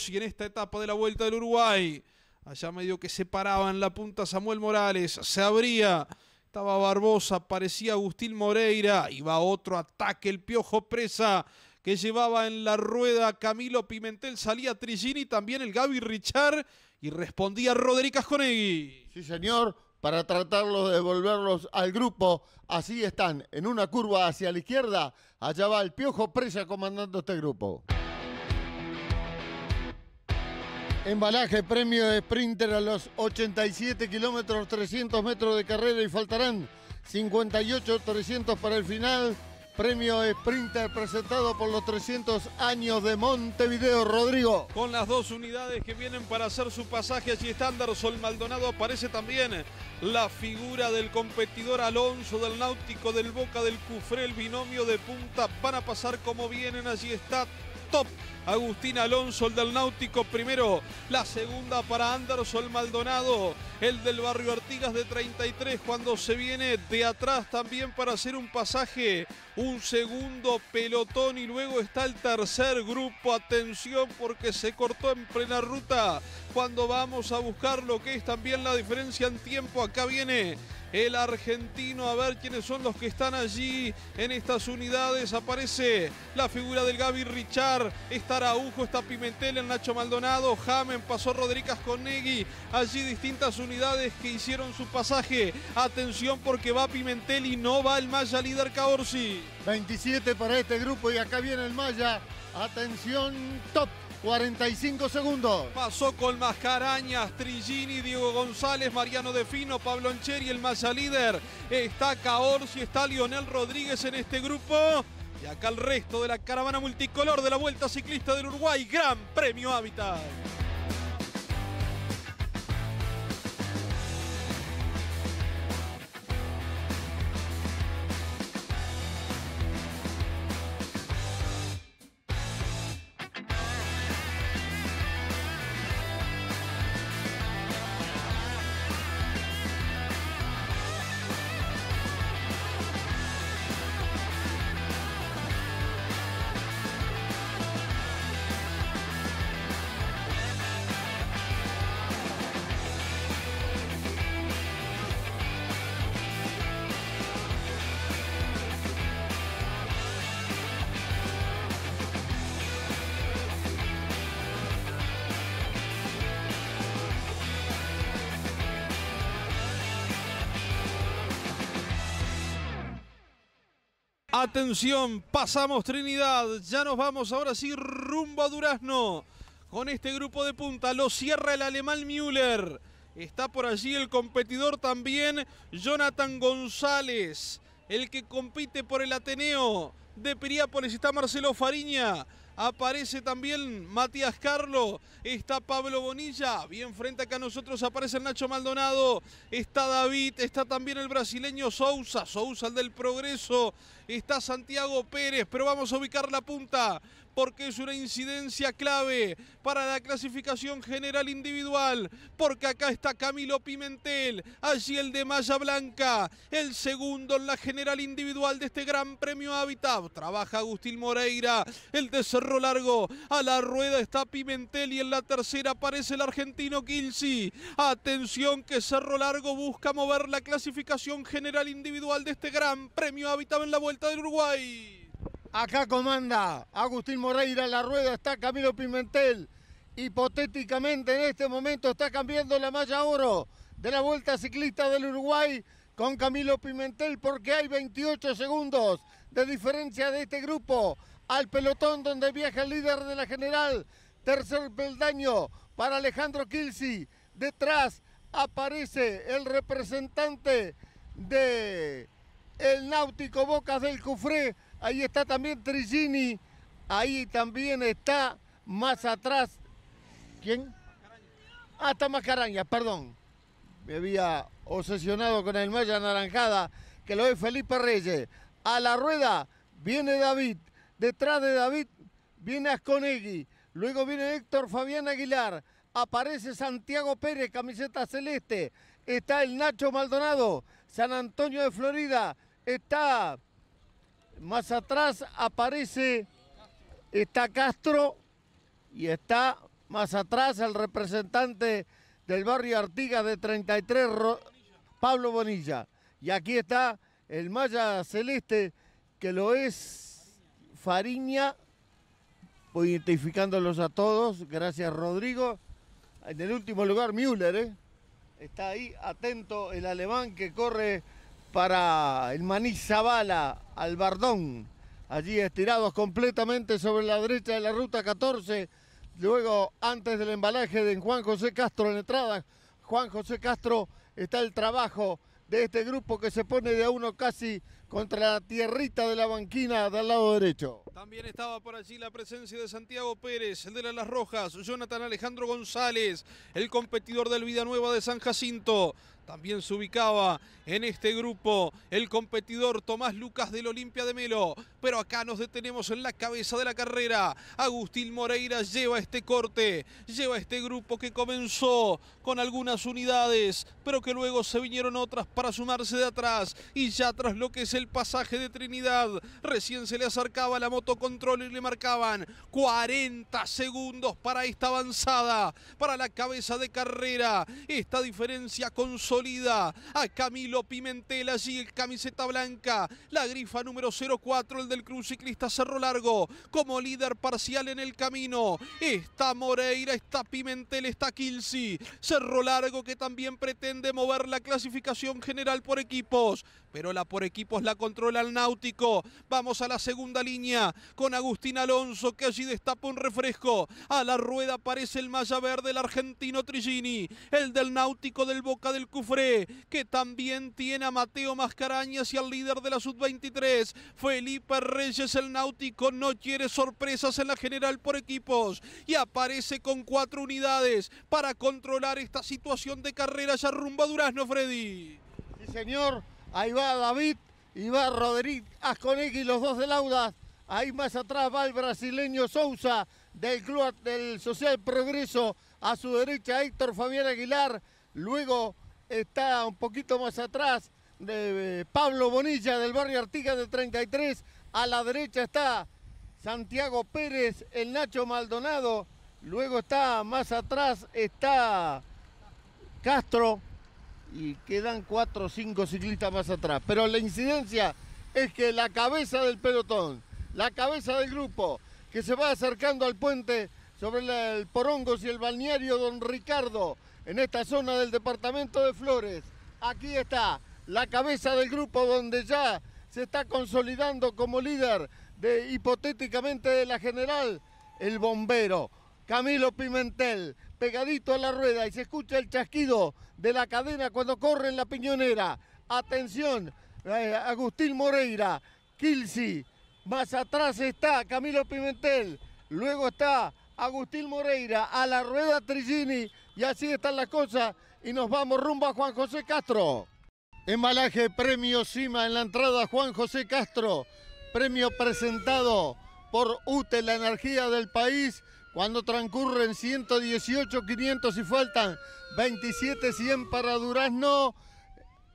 y en esta etapa de la Vuelta del Uruguay. Allá medio que separaban la punta Samuel Morales, se abría estaba Barbosa, parecía Agustín Moreira, iba otro ataque, el piojo presa que llevaba en la rueda Camilo Pimentel, salía Trillini, también el Gaby Richard y respondía Roderick Asconegui. Sí, señor, para tratarlos de devolverlos al grupo. Así están, en una curva hacia la izquierda. Allá va el Piojo Presa comandando este grupo. Embalaje, premio sprinter a los 87 kilómetros, 300 metros de carrera y faltarán 58, 300 para el final. Premio Sprinter presentado por los 300 años de Montevideo, Rodrigo. Con las dos unidades que vienen para hacer su pasaje allí estándar Sol Maldonado. Aparece también la figura del competidor Alonso del Náutico del Boca del Cufré. El binomio de punta van a pasar como vienen. Allí está top. Agustín Alonso, el del Náutico primero. La segunda para Anderson Maldonado, el del barrio Artigas de 33, cuando se viene de atrás también para hacer un pasaje. Un segundo pelotón y luego está el tercer grupo. Atención porque se cortó en plena ruta. Cuando vamos a buscar lo que es también la diferencia en tiempo, acá viene el argentino. A ver quiénes son los que están allí en estas unidades. Aparece la figura del Gaby Richard. Está Araujo, está Pimentel, el Nacho Maldonado. Jamen pasó Rodríguez Conegui. Allí distintas unidades que hicieron su pasaje. Atención porque va Pimentel y no va el Maya líder Caorsi. 27 para este grupo y acá viene el Maya. Atención, top. 45 segundos. Pasó con Mascarañas, Trillini, Diego González, Mariano Defino, Pablo Ancheri, el Maya líder. Está Caorcio, está Lionel Rodríguez en este grupo. Y acá el resto de la caravana multicolor de la Vuelta Ciclista del Uruguay. Gran Premio Habitat. Atención, pasamos Trinidad, ya nos vamos ahora sí rumbo a Durazno. Con este grupo de punta lo cierra el alemán Müller. Está por allí el competidor también, Jonathan González, el que compite por el Ateneo de Piriápolis. Está Marcelo Fariña aparece también Matías Carlo, está Pablo Bonilla, bien frente acá a nosotros aparece Nacho Maldonado, está David, está también el brasileño Sousa, Sousa el del Progreso, está Santiago Pérez, pero vamos a ubicar la punta, porque es una incidencia clave para la clasificación general individual, porque acá está Camilo Pimentel, allí el de Malla Blanca, el segundo en la general individual de este Gran Premio Habitat. Trabaja Agustín Moreira, el de Cerro Largo, a la rueda está Pimentel y en la tercera aparece el argentino Kilsi. Atención que Cerro Largo busca mover la clasificación general individual de este Gran Premio Habitat en la Vuelta del Uruguay. Acá comanda Agustín Moreira, la rueda está Camilo Pimentel. Hipotéticamente en este momento está cambiando la malla oro de la Vuelta Ciclista del Uruguay con Camilo Pimentel porque hay 28 segundos de diferencia de este grupo al pelotón donde viaja el líder de la general. Tercer peldaño para Alejandro Kilsi. Detrás aparece el representante de el náutico Boca del Cufré ahí está también Trigini, ahí también está más atrás, ¿quién? Ah, está Mascaraña, perdón. Me había obsesionado con el malla anaranjada, que lo es Felipe Reyes. A la rueda viene David, detrás de David viene Asconegui, luego viene Héctor Fabián Aguilar, aparece Santiago Pérez, camiseta celeste, está el Nacho Maldonado, San Antonio de Florida, está más atrás aparece, está Castro y está más atrás el representante del barrio Artigas de 33, Pablo Bonilla. Y aquí está el Maya Celeste, que lo es Fariña, identificándolos a todos, gracias Rodrigo. En el último lugar Müller, ¿eh? está ahí atento el alemán que corre para el Maní Zavala Albardón, allí estirados completamente sobre la derecha de la ruta 14, luego antes del embalaje de Juan José Castro en entrada, Juan José Castro está el trabajo de este grupo que se pone de a uno casi contra la tierrita de la banquina del lado derecho. También estaba por allí la presencia de Santiago Pérez, el de las Rojas, Jonathan Alejandro González, el competidor del Vida Nueva de San Jacinto. También se ubicaba en este grupo el competidor Tomás Lucas del Olimpia de Melo. Pero acá nos detenemos en la cabeza de la carrera. Agustín Moreira lleva este corte, lleva este grupo que comenzó con algunas unidades, pero que luego se vinieron otras para sumarse de atrás. Y ya tras lo que es el pasaje de Trinidad, recién se le acercaba la motocontrol y le marcaban 40 segundos para esta avanzada, para la cabeza de carrera. Esta diferencia con sólida. A Camilo Pimentel allí, el camiseta blanca. La grifa número 04, el del cruz Ciclista Cerro Largo, como líder parcial en el camino. Está Moreira, está Pimentel, está Kilsi. Cerro Largo que también pretende mover la clasificación general por equipos pero la por equipos la controla el Náutico. Vamos a la segunda línea con Agustín Alonso que allí destapa un refresco. A la rueda aparece el malla verde, el argentino Trigini, el del Náutico del Boca del Cufré, que también tiene a Mateo Mascarañas y al líder de la Sub-23, Felipe Reyes, el Náutico no quiere sorpresas en la general por equipos y aparece con cuatro unidades para controlar esta situación de carrera ya rumbo Durazno, Freddy. Sí, señor. Ahí va David y va Rodríguez Asconegui, los dos de Laudas. Ahí más atrás va el brasileño Sousa del Club del Social Progreso. A su derecha Héctor Fabián Aguilar. Luego está un poquito más atrás de eh, Pablo Bonilla del barrio Artigas de 33. A la derecha está Santiago Pérez, el Nacho Maldonado. Luego está más atrás está Castro y quedan cuatro o cinco ciclistas más atrás. Pero la incidencia es que la cabeza del pelotón, la cabeza del grupo que se va acercando al puente sobre el Porongos y el balneario Don Ricardo, en esta zona del departamento de Flores, aquí está la cabeza del grupo donde ya se está consolidando como líder de hipotéticamente de la general, el bombero Camilo Pimentel, pegadito a la rueda y se escucha el chasquido de la cadena cuando corre en la piñonera. Atención, eh, Agustín Moreira, Kilsi, más atrás está Camilo Pimentel, luego está Agustín Moreira, a la rueda Trigini y así están las cosas y nos vamos rumbo a Juan José Castro. Embalaje Premio Cima en la entrada Juan José Castro, premio presentado por UTE, la energía del país cuando transcurren 118, 500 y faltan 27, 100 para Durazno,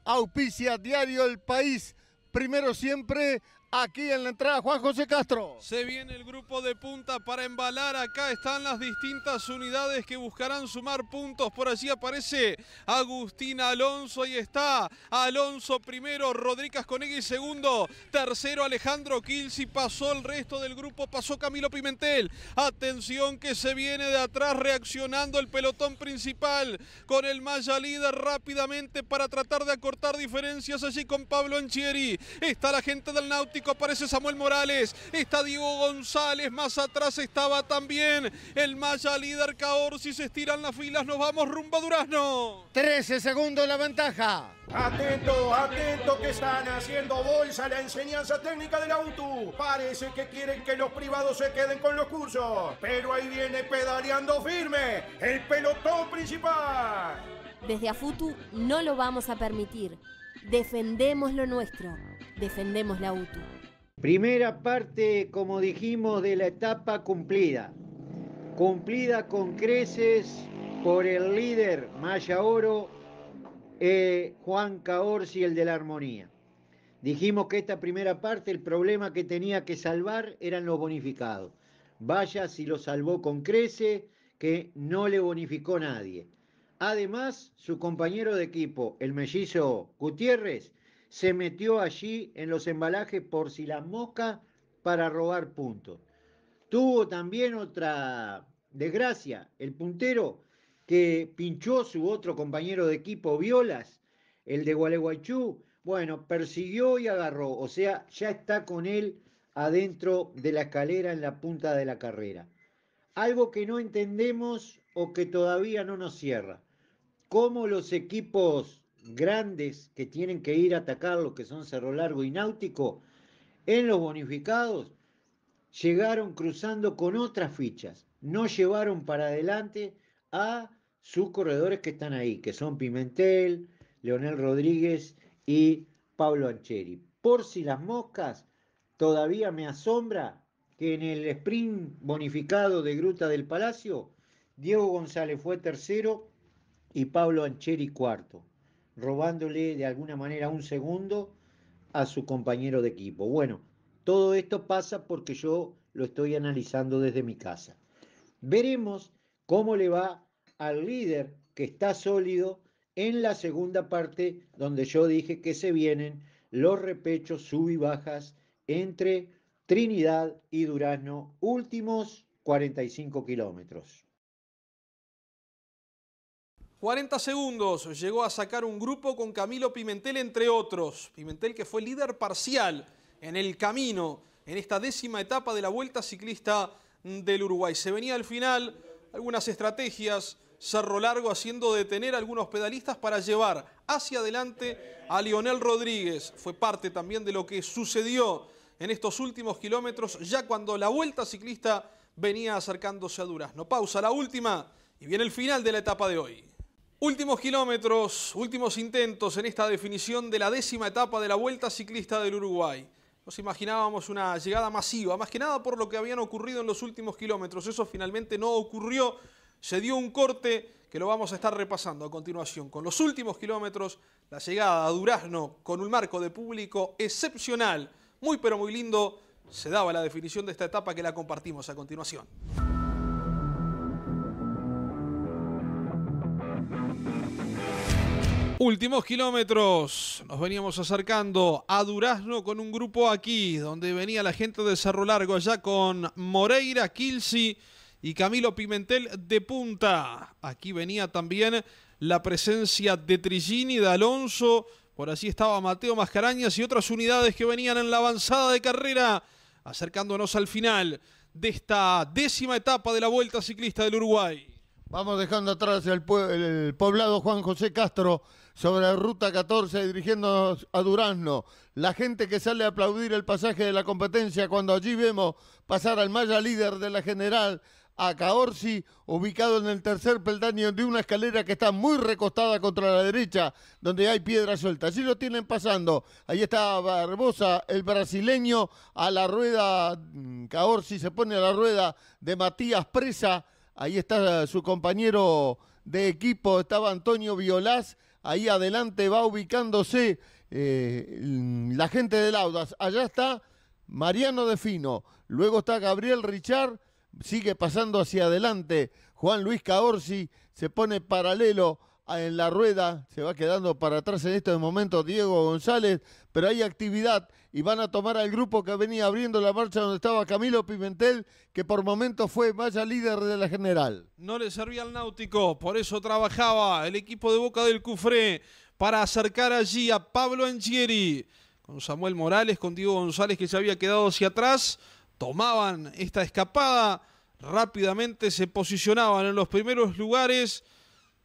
auspicia diario el país. Primero siempre aquí en la entrada Juan José Castro. Se viene el grupo de punta para embalar. Acá están las distintas unidades que buscarán sumar puntos. Por allí aparece Agustín Alonso. Ahí está Alonso primero, Rodríguez Conegui segundo, tercero Alejandro Kilsi. Pasó el resto del grupo, pasó Camilo Pimentel. Atención que se viene de atrás reaccionando el pelotón principal con el Maya líder rápidamente para tratar de acortar diferencias allí con Pablo Anchieri. Está la gente del Nauti aparece Samuel Morales, está Diego González, más atrás estaba también el Maya líder Caor, si se estiran las filas nos vamos rumbo a Durazno. 13 segundos la ventaja. Atento, atento que están haciendo bolsa la enseñanza técnica del auto. Parece que quieren que los privados se queden con los cursos, pero ahí viene pedaleando firme el pelotón principal. Desde Afutu no lo vamos a permitir. Defendemos lo nuestro defendemos la UTU. Primera parte, como dijimos, de la etapa cumplida. Cumplida con creces por el líder Maya Oro, eh, Juan Caorsi, el de la armonía. Dijimos que esta primera parte, el problema que tenía que salvar eran los bonificados. Vaya si lo salvó con creces, que no le bonificó nadie. Además, su compañero de equipo, el mellizo Gutiérrez, se metió allí en los embalajes por si las moscas para robar puntos. Tuvo también otra desgracia, el puntero que pinchó su otro compañero de equipo, Violas, el de Gualeguaychú, bueno, persiguió y agarró, o sea, ya está con él adentro de la escalera en la punta de la carrera. Algo que no entendemos o que todavía no nos cierra. Cómo los equipos grandes que tienen que ir a atacar lo que son Cerro Largo y Náutico, en los bonificados llegaron cruzando con otras fichas, no llevaron para adelante a sus corredores que están ahí, que son Pimentel, Leonel Rodríguez y Pablo Ancheri. Por si las moscas, todavía me asombra que en el sprint bonificado de Gruta del Palacio, Diego González fue tercero y Pablo Ancheri cuarto robándole de alguna manera un segundo a su compañero de equipo. Bueno, todo esto pasa porque yo lo estoy analizando desde mi casa. Veremos cómo le va al líder que está sólido en la segunda parte donde yo dije que se vienen los repechos sub y bajas entre Trinidad y Durazno, últimos 45 kilómetros. 40 segundos llegó a sacar un grupo con Camilo Pimentel, entre otros. Pimentel que fue líder parcial en el camino, en esta décima etapa de la Vuelta Ciclista del Uruguay. Se venía al final algunas estrategias, Cerro Largo haciendo detener a algunos pedalistas para llevar hacia adelante a Lionel Rodríguez. Fue parte también de lo que sucedió en estos últimos kilómetros, ya cuando la Vuelta Ciclista venía acercándose a Durazno. Pausa, la última, y viene el final de la etapa de hoy. Últimos kilómetros, últimos intentos en esta definición de la décima etapa de la Vuelta Ciclista del Uruguay. Nos imaginábamos una llegada masiva, más que nada por lo que habían ocurrido en los últimos kilómetros. Eso finalmente no ocurrió, se dio un corte que lo vamos a estar repasando a continuación. Con los últimos kilómetros, la llegada a Durazno con un marco de público excepcional, muy pero muy lindo, se daba la definición de esta etapa que la compartimos a continuación. últimos kilómetros nos veníamos acercando a Durazno con un grupo aquí, donde venía la gente de Cerro Largo, allá con Moreira, Kilsi y Camilo Pimentel de punta. Aquí venía también la presencia de Trillini, de Alonso, por así estaba Mateo Mascarañas y otras unidades que venían en la avanzada de carrera, acercándonos al final de esta décima etapa de la Vuelta Ciclista del Uruguay. Vamos dejando atrás el, poblado Juan José Castro sobre la ruta 14 dirigiéndonos a Durazno. La gente que sale a aplaudir el pasaje de la competencia cuando allí vemos pasar al Maya líder de la general a Caorsi, ubicado en el tercer peldaño de una escalera que está muy recostada contra la derecha, donde hay piedra suelta. Allí lo tienen pasando. Ahí está Barbosa, el brasileño, a la rueda. Mm, Caorsi se pone a la rueda de Matías Presa. Ahí está su compañero de equipo, estaba Antonio Violás Ahí adelante va ubicándose eh, la gente del Laudas. Allá está Mariano De Fino. Luego está Gabriel Richard. Sigue pasando hacia adelante. Juan Luis Caorsi se pone paralelo Ah, en la rueda, se va quedando para atrás en este momento Diego González, pero hay actividad y van a tomar al grupo que venía abriendo la marcha donde estaba Camilo Pimentel, que por momentos fue vaya líder de la general. No le servía al náutico, por eso trabajaba el equipo de Boca del Cufré para acercar allí a Pablo Angieri, con Samuel Morales, con Diego González que se había quedado hacia atrás, tomaban esta escapada, rápidamente se posicionaban en los primeros lugares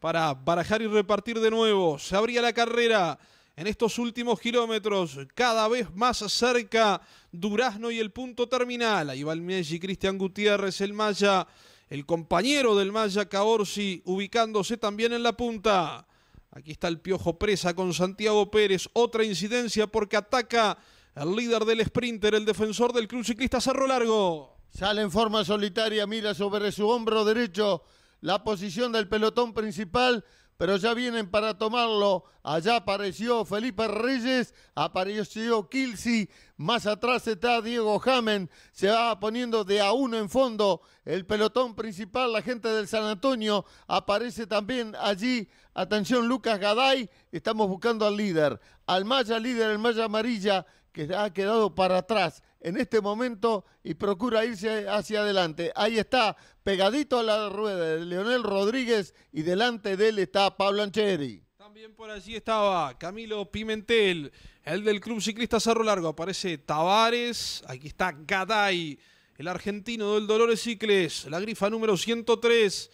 para barajar y repartir de nuevo. Se abría la carrera en estos últimos kilómetros, cada vez más cerca Durazno y el punto terminal. Ahí va el Messi, Cristian Gutiérrez, el Maya, el compañero del Maya Caorsi, ubicándose también en la punta. Aquí está el Piojo Presa con Santiago Pérez. Otra incidencia porque ataca el líder del sprinter, el defensor del club ciclista Cerro Largo. Sale en forma solitaria, mira sobre su hombro derecho la posición del pelotón principal, pero ya vienen para tomarlo. Allá apareció Felipe Reyes, apareció Kilsi, más atrás está Diego Jamen, se va poniendo de a uno en fondo el pelotón principal, la gente del San Antonio, aparece también allí, atención Lucas Gaday, estamos buscando al líder, al Maya líder, el Maya Amarilla, que ha quedado para atrás en este momento y procura irse hacia adelante. Ahí está, pegadito a la rueda de Leonel Rodríguez y delante de él está Pablo Ancheri. También por allí estaba Camilo Pimentel, el del Club Ciclista Cerro Largo. Aparece Tavares, aquí está Gaday, el argentino del Dolores Cicles, la grifa número 103,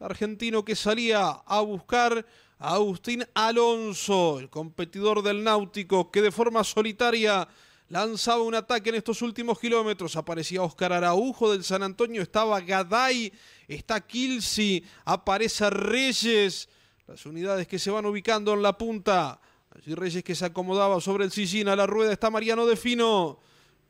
el argentino que salía a buscar a Agustín Alonso, el competidor del Náutico, que de forma solitaria lanzaba un ataque en estos últimos kilómetros. Aparecía Oscar Araujo del San Antonio, estaba Gaday, está Kilsi, aparece Reyes. Las unidades que se van ubicando en la punta. Allí Reyes que se acomodaba sobre el sillín a la rueda, está Mariano Defino.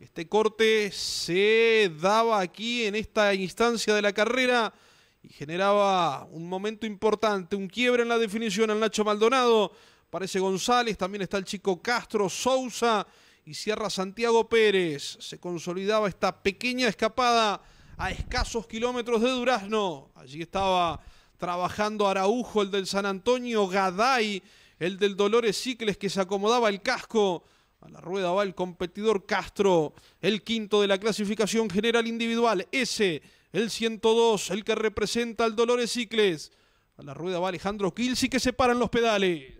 Este corte se daba aquí en esta instancia de la carrera y generaba un momento importante, un quiebre en la definición al Nacho Maldonado. Parece González, también está el chico Castro, Sousa y cierra Santiago Pérez. Se consolidaba esta pequeña escapada a escasos kilómetros de Durazno. Allí estaba trabajando Araujo, el del San Antonio, Gaday, el del Dolores Cicles, que se acomodaba el casco. A la rueda va el competidor Castro, el quinto de la clasificación general individual. Ese, el 102, el que representa al Dolores Cicles. A la rueda va Alejandro Kilsi, que se los pedales.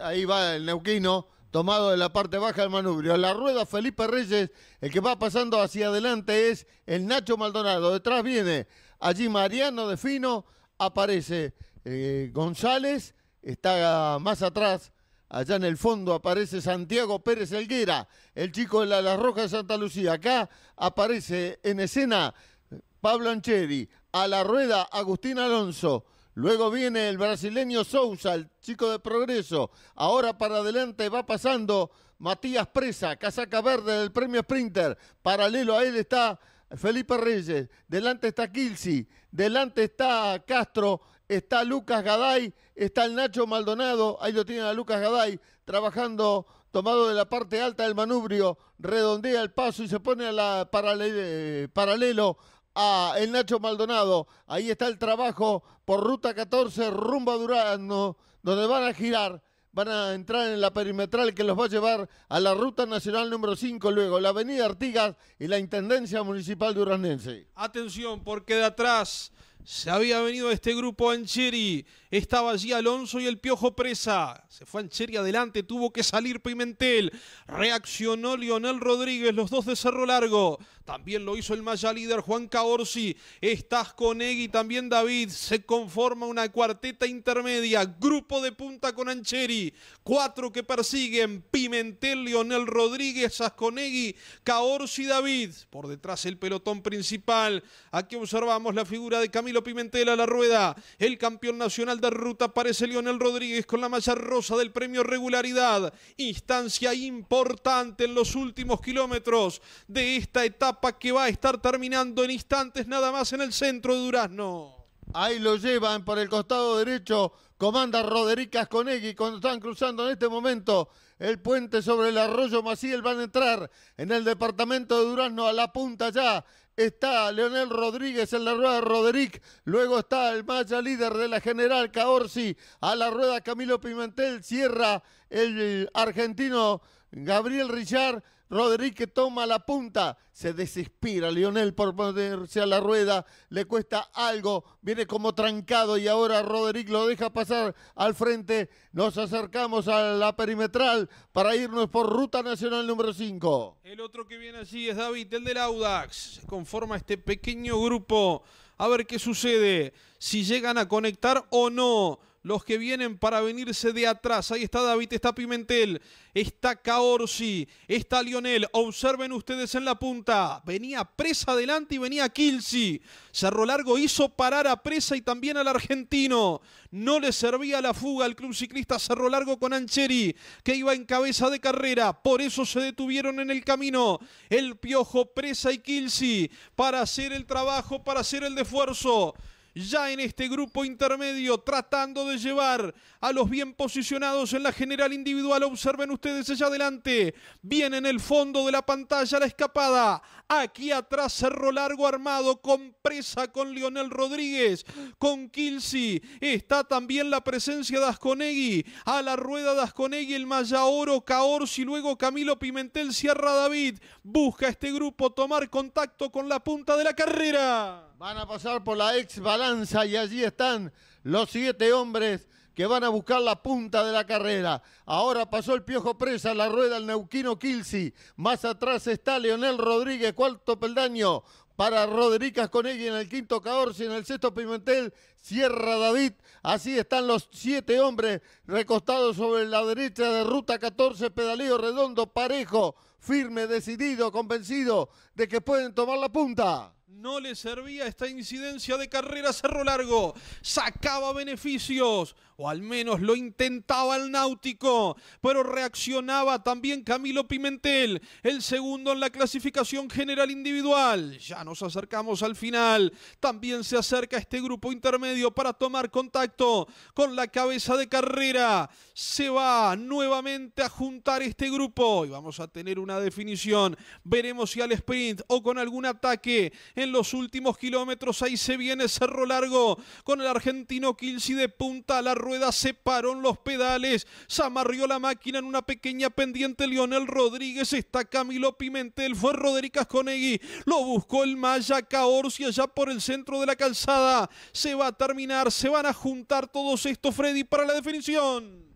Ahí va el neuquino tomado de la parte baja del manubrio. A la rueda Felipe Reyes, el que va pasando hacia adelante es el Nacho Maldonado. Detrás viene allí Mariano de Fino, aparece eh, González, está más atrás. Allá en el fondo aparece Santiago Pérez Elguera, el chico de la, la Roja de Santa Lucía. Acá aparece en escena Pablo Ancheri, a la rueda Agustín Alonso, Luego viene el brasileño Sousa, el chico de progreso. Ahora para adelante va pasando Matías Presa, casaca verde del premio Sprinter. Paralelo a él está Felipe Reyes. Delante está Kilsi. Delante está Castro. Está Lucas Gaday. Está el Nacho Maldonado. Ahí lo tienen a Lucas Gaday trabajando tomado de la parte alta del manubrio, redondea el paso y se pone a la eh, paralelo a el Nacho Maldonado. Ahí está el trabajo por ruta 14, rumbo a Durazno, donde van a girar. Van a entrar en la perimetral que los va a llevar a la ruta nacional número 5, luego la avenida Artigas y la Intendencia Municipal de Atención, porque de atrás se había venido este grupo Ancheri estaba allí Alonso y el Piojo Presa. Se fue Ancheri adelante, tuvo que salir Pimentel. Reaccionó Lionel Rodríguez, los dos de Cerro Largo. También lo hizo el Maya líder Juan Caorsi. Estás con Egui, también David. Se conforma una cuarteta intermedia. Grupo de punta con Ancheri. Cuatro que persiguen. Pimentel, Lionel Rodríguez, Asconegui, Caorsi, David. Por detrás el pelotón principal. Aquí observamos la figura de Camilo Pimentel a la rueda. El campeón nacional de ruta aparece Lionel Rodríguez con la malla rosa del premio regularidad. Instancia importante en los últimos kilómetros de esta etapa que va a estar terminando en instantes nada más en el centro de Durazno. Ahí lo llevan por el costado derecho. Comanda Rodericas Conegui. cuando están cruzando en este momento el puente sobre el arroyo Maciel. Van a entrar en el departamento de Durazno a la punta ya está Leonel Rodríguez en la rueda Roderick, luego está el Maya líder de la general Caorsi, a la rueda Camilo Pimentel, cierra el eh, argentino Gabriel Richard Rodríguez toma la punta. Se desespera Lionel por ponerse a la rueda. Le cuesta algo. Viene como trancado y ahora Rodríguez lo deja pasar al frente. Nos acercamos a la perimetral para irnos por ruta nacional número 5. El otro que viene así es David, el del Audax. Conforma este pequeño grupo. A ver qué sucede. Si llegan a conectar o no los que vienen para venirse de atrás. Ahí está David, está Pimentel, está Caorsi, está Lionel. Observen ustedes en la punta. Venía Presa adelante y venía Kilsi. Cerro Largo hizo parar a Presa y también al argentino. No le servía la fuga al club ciclista Cerro Largo con Ancheri, que iba en cabeza de carrera. Por eso se detuvieron en el camino el Piojo, Presa y Kilsi para hacer el trabajo, para hacer el esfuerzo ya en este grupo intermedio, tratando de llevar a los bien posicionados en la general individual. Observen ustedes allá adelante, viene en el fondo de la pantalla la escapada. Aquí atrás Cerro largo armado con presa con Lionel Rodríguez, con Kilsi. Está también la presencia de Asconegui. A la rueda de Asconegui, el Mayaoro, Caorsi, luego Camilo Pimentel, Sierra David. Busca este grupo tomar contacto con la punta de la carrera. Van a pasar por la ex balanza y allí están los siete hombres que van a buscar la punta de la carrera. Ahora pasó el Piojo Presa, la rueda el Neuquino Kilsi. Más atrás está Leonel Rodríguez, cuarto peldaño para Rodríguez ella en el quinto y en el sexto Pimentel, cierra David. Así están los siete hombres recostados sobre la derecha de Ruta 14, pedaleo redondo, parejo, firme, decidido, convencido de que pueden tomar la punta. No le servía esta incidencia de carrera cerro largo. Sacaba beneficios, o al menos lo intentaba el náutico, pero reaccionaba también Camilo Pimentel, el segundo en la clasificación general individual. Ya nos acercamos al final. También se acerca este grupo intermedio para tomar contacto con la cabeza de carrera. Se va nuevamente a juntar este grupo y vamos a tener una definición. Veremos si al sprint o con algún ataque en los últimos kilómetros ahí se viene Cerro Largo con el argentino Kilsi de punta. a La rueda se paró en los pedales. Zamarrió la máquina en una pequeña pendiente. Lionel Rodríguez está Camilo Pimentel. Fue Rodríguez Conegui. Lo buscó el Maya Caorsi allá por el centro de la calzada. Se va a terminar. Se van a juntar todos estos, Freddy, para la definición.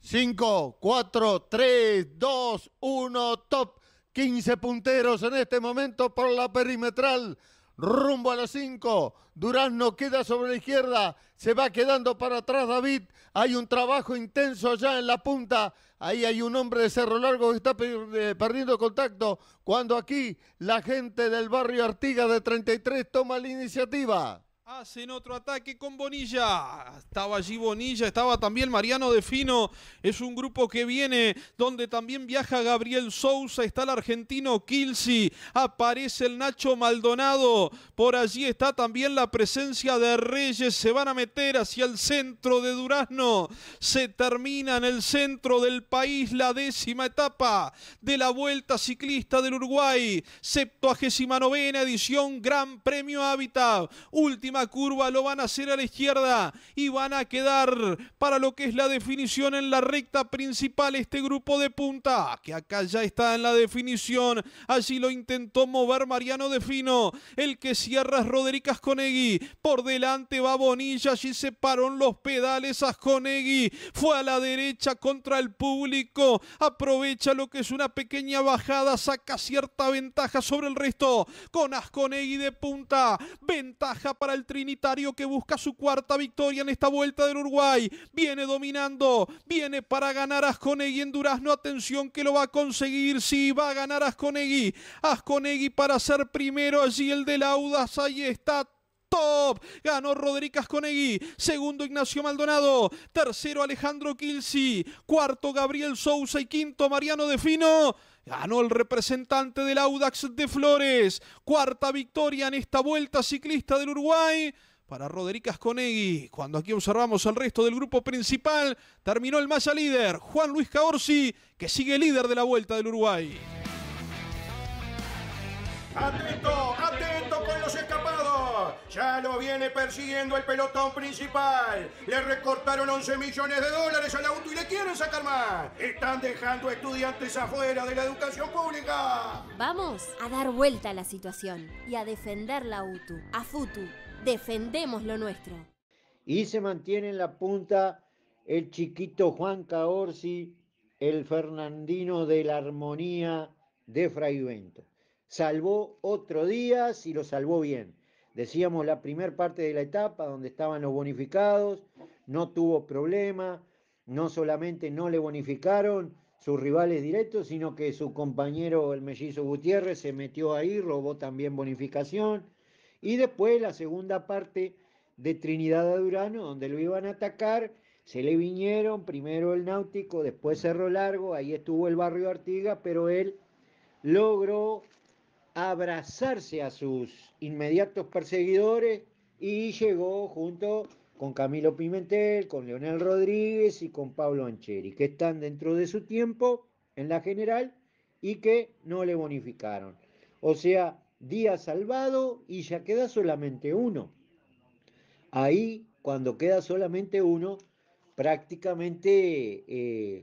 5, 4, 3, 2, 1, top. 15 punteros en este momento por la perimetral. Rumbo a las 5. Durán no queda sobre la izquierda. Se va quedando para atrás David. Hay un trabajo intenso allá en la punta. Ahí hay un hombre de Cerro Largo que está perdiendo contacto. Cuando aquí la gente del barrio Artigas de 33 toma la iniciativa. Hacen otro ataque con Bonilla. Estaba allí Bonilla, estaba también Mariano de Fino, Es un grupo que viene donde también viaja Gabriel Souza. está el argentino Kilsi, aparece el Nacho Maldonado. Por allí está también la presencia de Reyes. Se van a meter hacia el centro de Durazno. Se termina en el centro del país la décima etapa de la Vuelta Ciclista del Uruguay. Septuagésima novena edición Gran Premio Hábitat. Última curva lo van a hacer a la izquierda y van a quedar para lo que es la definición en la recta principal este grupo de punta, que acá ya está en la definición. Allí lo intentó mover Mariano de fino, el que cierra es Roderick Asconegui. Por delante va Bonilla, allí se paró los pedales Asconegui. Fue a la derecha contra el público, aprovecha lo que es una pequeña bajada, saca cierta ventaja sobre el resto con Asconegui de punta. Ventaja para el Trinitario que busca su cuarta victoria en esta vuelta del Uruguay. Viene dominando, viene para ganar Asconegui en Durazno. Atención que lo va a conseguir. Sí, va a ganar Asconegui. Asconegui para ser primero allí el de Laudas. Ahí está top. Ganó Rodríguez Conegui. Segundo Ignacio Maldonado. Tercero Alejandro Kilsi. Cuarto Gabriel Sousa y quinto Mariano Defino. Ganó el representante del Audax de Flores. Cuarta victoria en esta vuelta ciclista del Uruguay para Roderick Conegui. Cuando aquí observamos al resto del grupo principal, terminó el masa líder, Juan Luis Caorsi, que sigue líder de la Vuelta del Uruguay. Ya lo viene persiguiendo el pelotón principal. Le recortaron 11 millones de dólares a la UTU y le quieren sacar más. Están dejando estudiantes afuera de la educación pública. Vamos a dar vuelta a la situación y a defender la UTU. A FUTU, defendemos lo nuestro. Y se mantiene en la punta el chiquito Juan Caorsi, el Fernandino de la Armonía de Fraivento. Salvó otro día, y lo salvó bien Decíamos la primera parte de la etapa donde estaban los bonificados, no tuvo problema, no solamente no le bonificaron sus rivales directos, sino que su compañero el mellizo Gutiérrez se metió ahí, robó también bonificación. Y después la segunda parte de Trinidad a Durano, donde lo iban a atacar, se le vinieron, primero el náutico, después Cerro Largo, ahí estuvo el barrio Artigas, pero él logró abrazarse a sus inmediatos perseguidores y llegó junto con Camilo Pimentel, con Leonel Rodríguez y con Pablo Ancheri, que están dentro de su tiempo en la general y que no le bonificaron. O sea, día salvado y ya queda solamente uno. Ahí, cuando queda solamente uno, prácticamente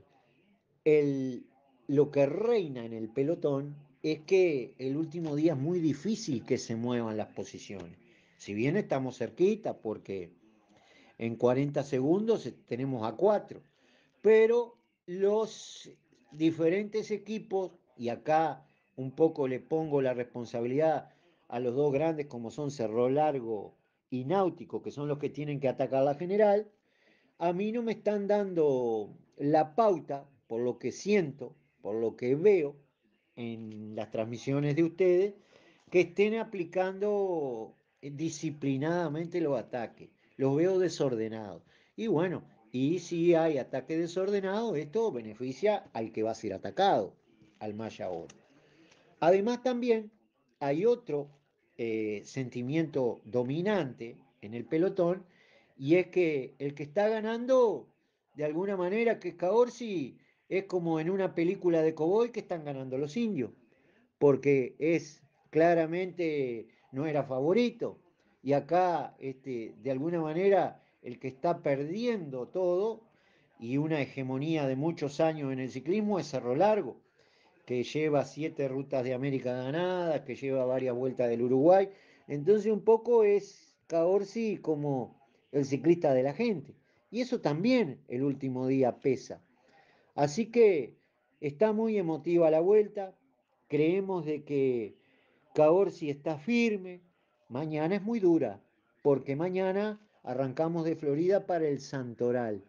eh, lo que reina en el pelotón es que el último día es muy difícil que se muevan las posiciones. Si bien estamos cerquita, porque en 40 segundos tenemos a cuatro, pero los diferentes equipos, y acá un poco le pongo la responsabilidad a los dos grandes como son Cerro Largo y Náutico, que son los que tienen que atacar la general, a mí no me están dando la pauta, por lo que siento, por lo que veo, en las transmisiones de ustedes, que estén aplicando disciplinadamente los ataques. Los veo desordenados. Y bueno, y si hay ataque desordenado, esto beneficia al que va a ser atacado, al mayor Además también hay otro eh, sentimiento dominante en el pelotón, y es que el que está ganando, de alguna manera, que es Caorsi, es como en una película de cowboy que están ganando los indios, porque es claramente no era favorito. Y acá, este, de alguna manera, el que está perdiendo todo y una hegemonía de muchos años en el ciclismo es Cerro Largo, que lleva siete rutas de América ganadas, que lleva varias vueltas del Uruguay. Entonces un poco es Caorsi como el ciclista de la gente. Y eso también el último día pesa. Así que está muy emotiva la vuelta, creemos de que Caorsi está firme, mañana es muy dura, porque mañana arrancamos de Florida para el Santoral.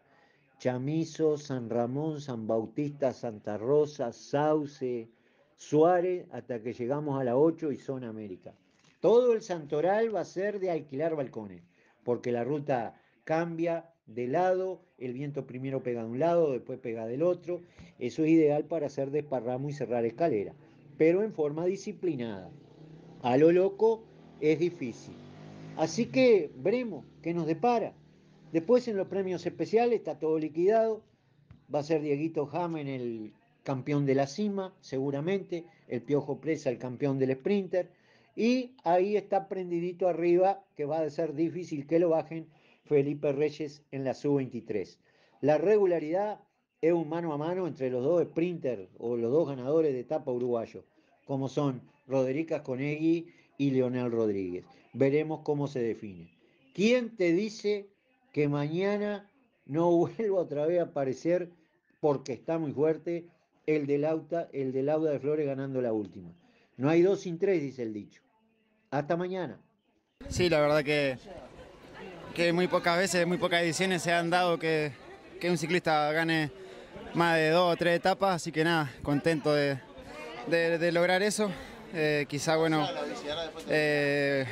Chamizo, San Ramón, San Bautista, Santa Rosa, Sauce, Suárez, hasta que llegamos a la 8 y Zona América. Todo el Santoral va a ser de alquilar balcones, porque la ruta cambia, de lado, el viento primero pega de un lado, después pega del otro. Eso es ideal para hacer desparramo y cerrar escalera, pero en forma disciplinada. A lo loco es difícil. Así que veremos qué nos depara. Después en los premios especiales está todo liquidado. Va a ser Dieguito Jamen el campeón de la cima, seguramente. El Piojo Presa el campeón del sprinter. Y ahí está prendidito arriba, que va a ser difícil que lo bajen Felipe Reyes en la sub-23. La regularidad es un mano a mano entre los dos sprinters o los dos ganadores de etapa uruguayo, como son Rodericas Conegui y Leonel Rodríguez. Veremos cómo se define. ¿Quién te dice que mañana no <laughs> vuelva otra vez a aparecer porque está muy fuerte el de Lauta, el de Lauda de Flores ganando la última? No hay dos sin tres, dice el dicho. Hasta mañana. Sí, la verdad que muy pocas veces, muy pocas ediciones se han dado que, un ciclista gane más de dos o tres etapas, así que nada, contento de, lograr eso. Eh, quizá, bueno, eh,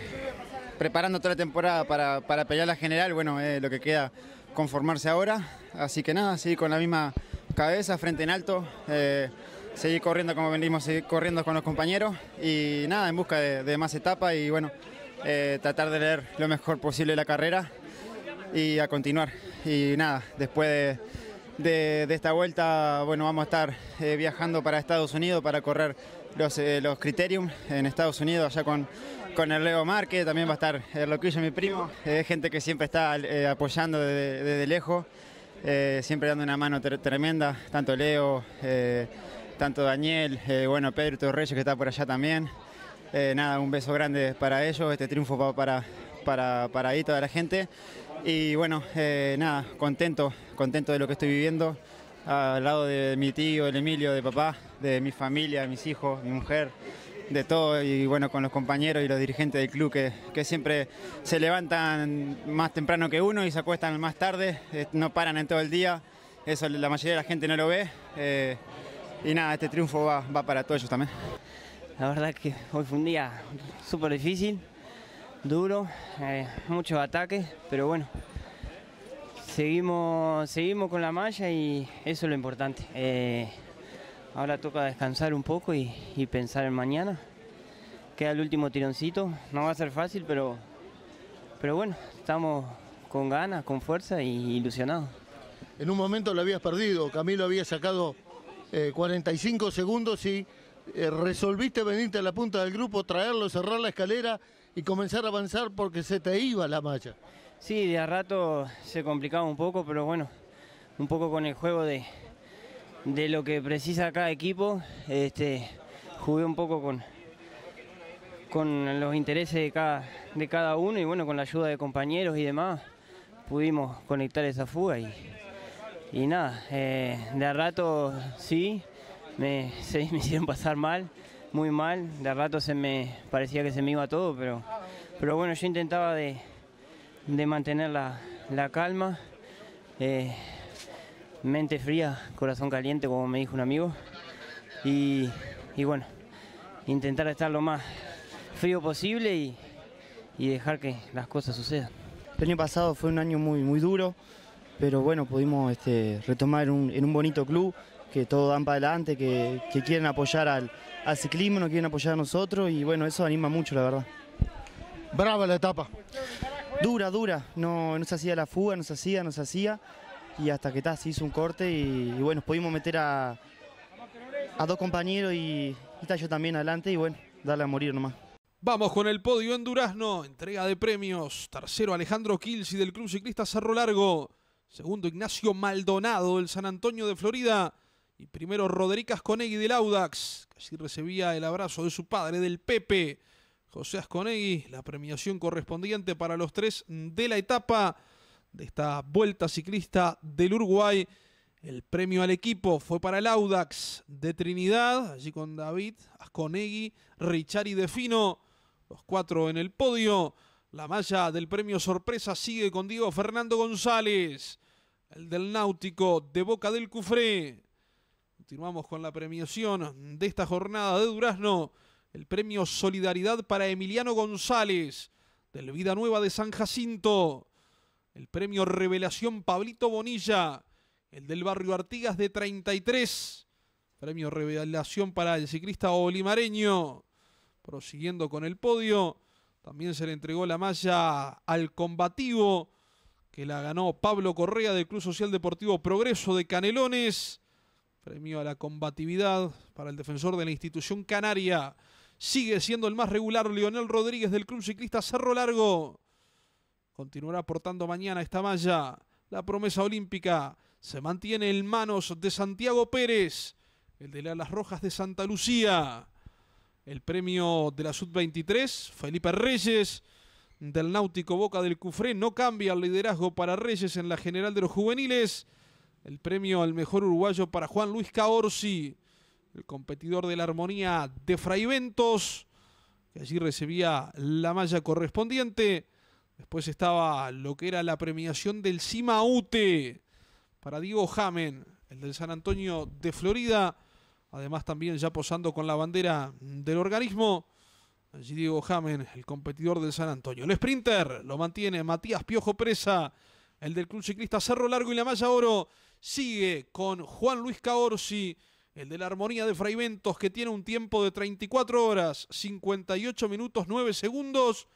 preparando toda la temporada para, pelear la general, bueno, lo que queda conformarse ahora. Así que nada, seguir con la misma cabeza, frente en alto, eh, seguir corriendo como venimos, seguir corriendo con los compañeros y nada, en busca de, de más etapas y bueno, eh, tratar de leer lo mejor posible la carrera y a continuar. Y nada, después de, esta vuelta, bueno, vamos a estar eh, viajando para Estados Unidos para correr los, eh, los Criterium en Estados Unidos, allá con, con el Leo Márquez, también va a estar el Loquillo, mi primo, gente que siempre está apoyando desde, lejos, siempre dando una mano tremenda, tanto Leo, tanto Daniel, bueno, Pedro Torreyes que está por allá también. Eh, nada, un beso grande para ellos, este triunfo para, para, para ahí toda la gente. Y bueno, eh, nada, contento, contento de lo que estoy viviendo, al lado de mi tío, el Emilio, de papá, de mi familia, de mis hijos, mi mujer, de todo, y bueno, con los compañeros y los dirigentes del club que, que siempre se levantan más temprano que uno y se acuestan más tarde, eh, no paran en todo el día, eso la mayoría de la gente no lo ve. y nada, este triunfo va, va para todos ellos también. La verdad que hoy fue un día súper difícil, duro, eh, muchos ataques, pero bueno, seguimos, seguimos con la malla y eso es lo importante. Eh, ahora toca descansar un poco y, pensar en mañana. Queda el último tironcito, no va a ser fácil, pero, pero bueno, estamos con ganas, con fuerza e ilusionados. En un momento lo habías perdido, Camilo había sacado 45 eh, segundos y eh, resolviste venirte a la punta del grupo, traerlo, cerrar la escalera y comenzar a avanzar porque se te iba la malla. Sí, de a rato se complicaba un poco, pero bueno, un poco con el juego de, de lo que precisa cada equipo. Este, jugué un poco con, con los intereses de cada, de cada uno y bueno, con la ayuda de compañeros y demás, pudimos conectar esa fuga y, y nada, eh, de a rato sí, me, <laughs> me hicieron pasar mal, muy mal. De rato se me parecía que se me iba todo, pero, pero bueno, yo intentaba de, mantener la, calma, eh, mente fría, corazón caliente, como me dijo un amigo. Y, bueno, intentar estar lo más frío posible y, dejar que las cosas sucedan. El año pasado fue un año muy, muy duro, pero bueno, pudimos este, retomar en un bonito club, que todo dan para adelante, que, quieren apoyar al, ciclismo, nos quieren apoyar a nosotros y bueno, eso anima mucho, la verdad. Brava la etapa. Dura, dura, no, se hacía la fuga, no se hacía, no se hacía y hasta que tal se hizo un corte y, bueno, pudimos meter a, dos compañeros y, está yo también adelante y bueno, darle a morir nomás. Vamos con el podio en Durazno, entrega de premios. Tercero Alejandro Kilsi del Club Ciclista Cerro Largo. Segundo Ignacio Maldonado del San Antonio de Florida. Y primero Roderick Asconegui del Audax, que recibía el abrazo de su padre, del Pepe. José Asconegui, la premiación correspondiente para los tres de la etapa de esta vuelta ciclista del Uruguay. El premio al equipo fue para el Audax de Trinidad, allí con David, Asconegui, Richard y Defino, los cuatro en el podio. La malla del premio sorpresa sigue con Diego Fernando González, el del Náutico de Boca del Cufré. Continuamos con la premiación de esta jornada de Durazno. El premio Solidaridad para Emiliano González, del Vida Nueva de San Jacinto. El premio Revelación Pablito Bonilla, el del barrio Artigas de 33. Premio Revelación para el ciclista olimareño. Prosiguiendo con el podio, también se le entregó la malla al combativo, que la ganó Pablo Correa del Club Social Deportivo Progreso de Canelones. Premio a la combatividad para el defensor de la institución canaria. Sigue siendo el más regular Lionel Rodríguez del Club Ciclista Cerro Largo. Continuará aportando mañana esta malla. La promesa olímpica se mantiene en manos de Santiago Pérez, el de las Rojas de Santa Lucía. El premio de la Sud 23 Felipe Reyes, del Náutico Boca del Cufré, no cambia el liderazgo para Reyes en la General de los Juveniles el premio al mejor uruguayo para Juan Luis Caorsi, el competidor de la armonía de Fraiventos, que allí recibía la malla correspondiente. Después estaba lo que era la premiación del Cima UTE para Diego Jamen, el del San Antonio de Florida. Además también ya posando con la bandera del organismo. Allí Diego Jamen, el competidor del San Antonio. El sprinter lo mantiene Matías Piojo Presa, el del Club Ciclista Cerro Largo y la Malla Oro sigue con Juan Luis Caorsi, el de la armonía de Fraiventos, que tiene un tiempo de 34 horas, 58 minutos 9 segundos.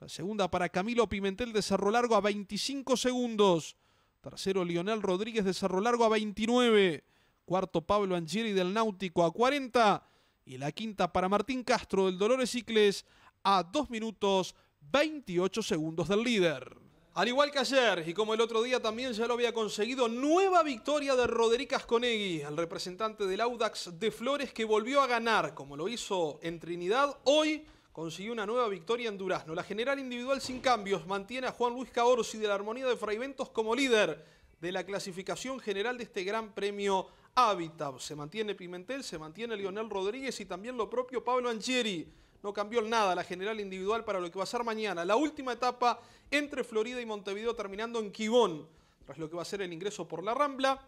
La segunda para Camilo Pimentel de Cerro Largo a 25 segundos. Tercero Lionel Rodríguez de Cerro Largo a 29. Cuarto Pablo Angieri del Náutico a 40. Y la quinta para Martín Castro del Dolores Cicles a 2 minutos 28 segundos del líder. Al igual que ayer, y como el otro día también ya lo había conseguido, nueva victoria de Roderick Conegui, el representante del Audax de Flores que volvió a ganar, como lo hizo en Trinidad, hoy consiguió una nueva victoria en Durazno. La general individual sin cambios mantiene a Juan Luis Caorsi de la Armonía de Fraiventos como líder de la clasificación general de este Gran Premio Habitat. Se mantiene Pimentel, se mantiene Lionel Rodríguez y también lo propio Pablo Angieri no cambió nada la general individual para lo que va a ser mañana. La última etapa entre Florida y Montevideo terminando en Quibón, tras lo que va a ser el ingreso por la Rambla.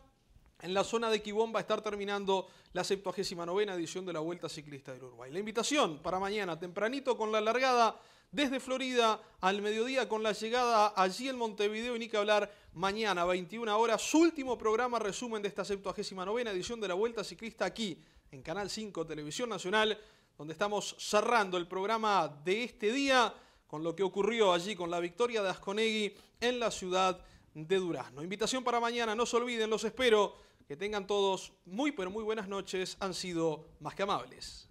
En la zona de Quibón va a estar terminando la 79 edición de la Vuelta Ciclista del Uruguay. La invitación para mañana tempranito con la largada desde Florida al mediodía con la llegada allí en Montevideo y ni que hablar mañana 21 horas, su último programa resumen de esta 79 edición de la Vuelta Ciclista aquí en Canal 5 Televisión Nacional donde estamos cerrando el programa de este día con lo que ocurrió allí con la victoria de Asconegui en la ciudad de Durazno. Invitación para mañana, no se olviden, los espero. Que tengan todos muy pero muy buenas noches, han sido más que amables.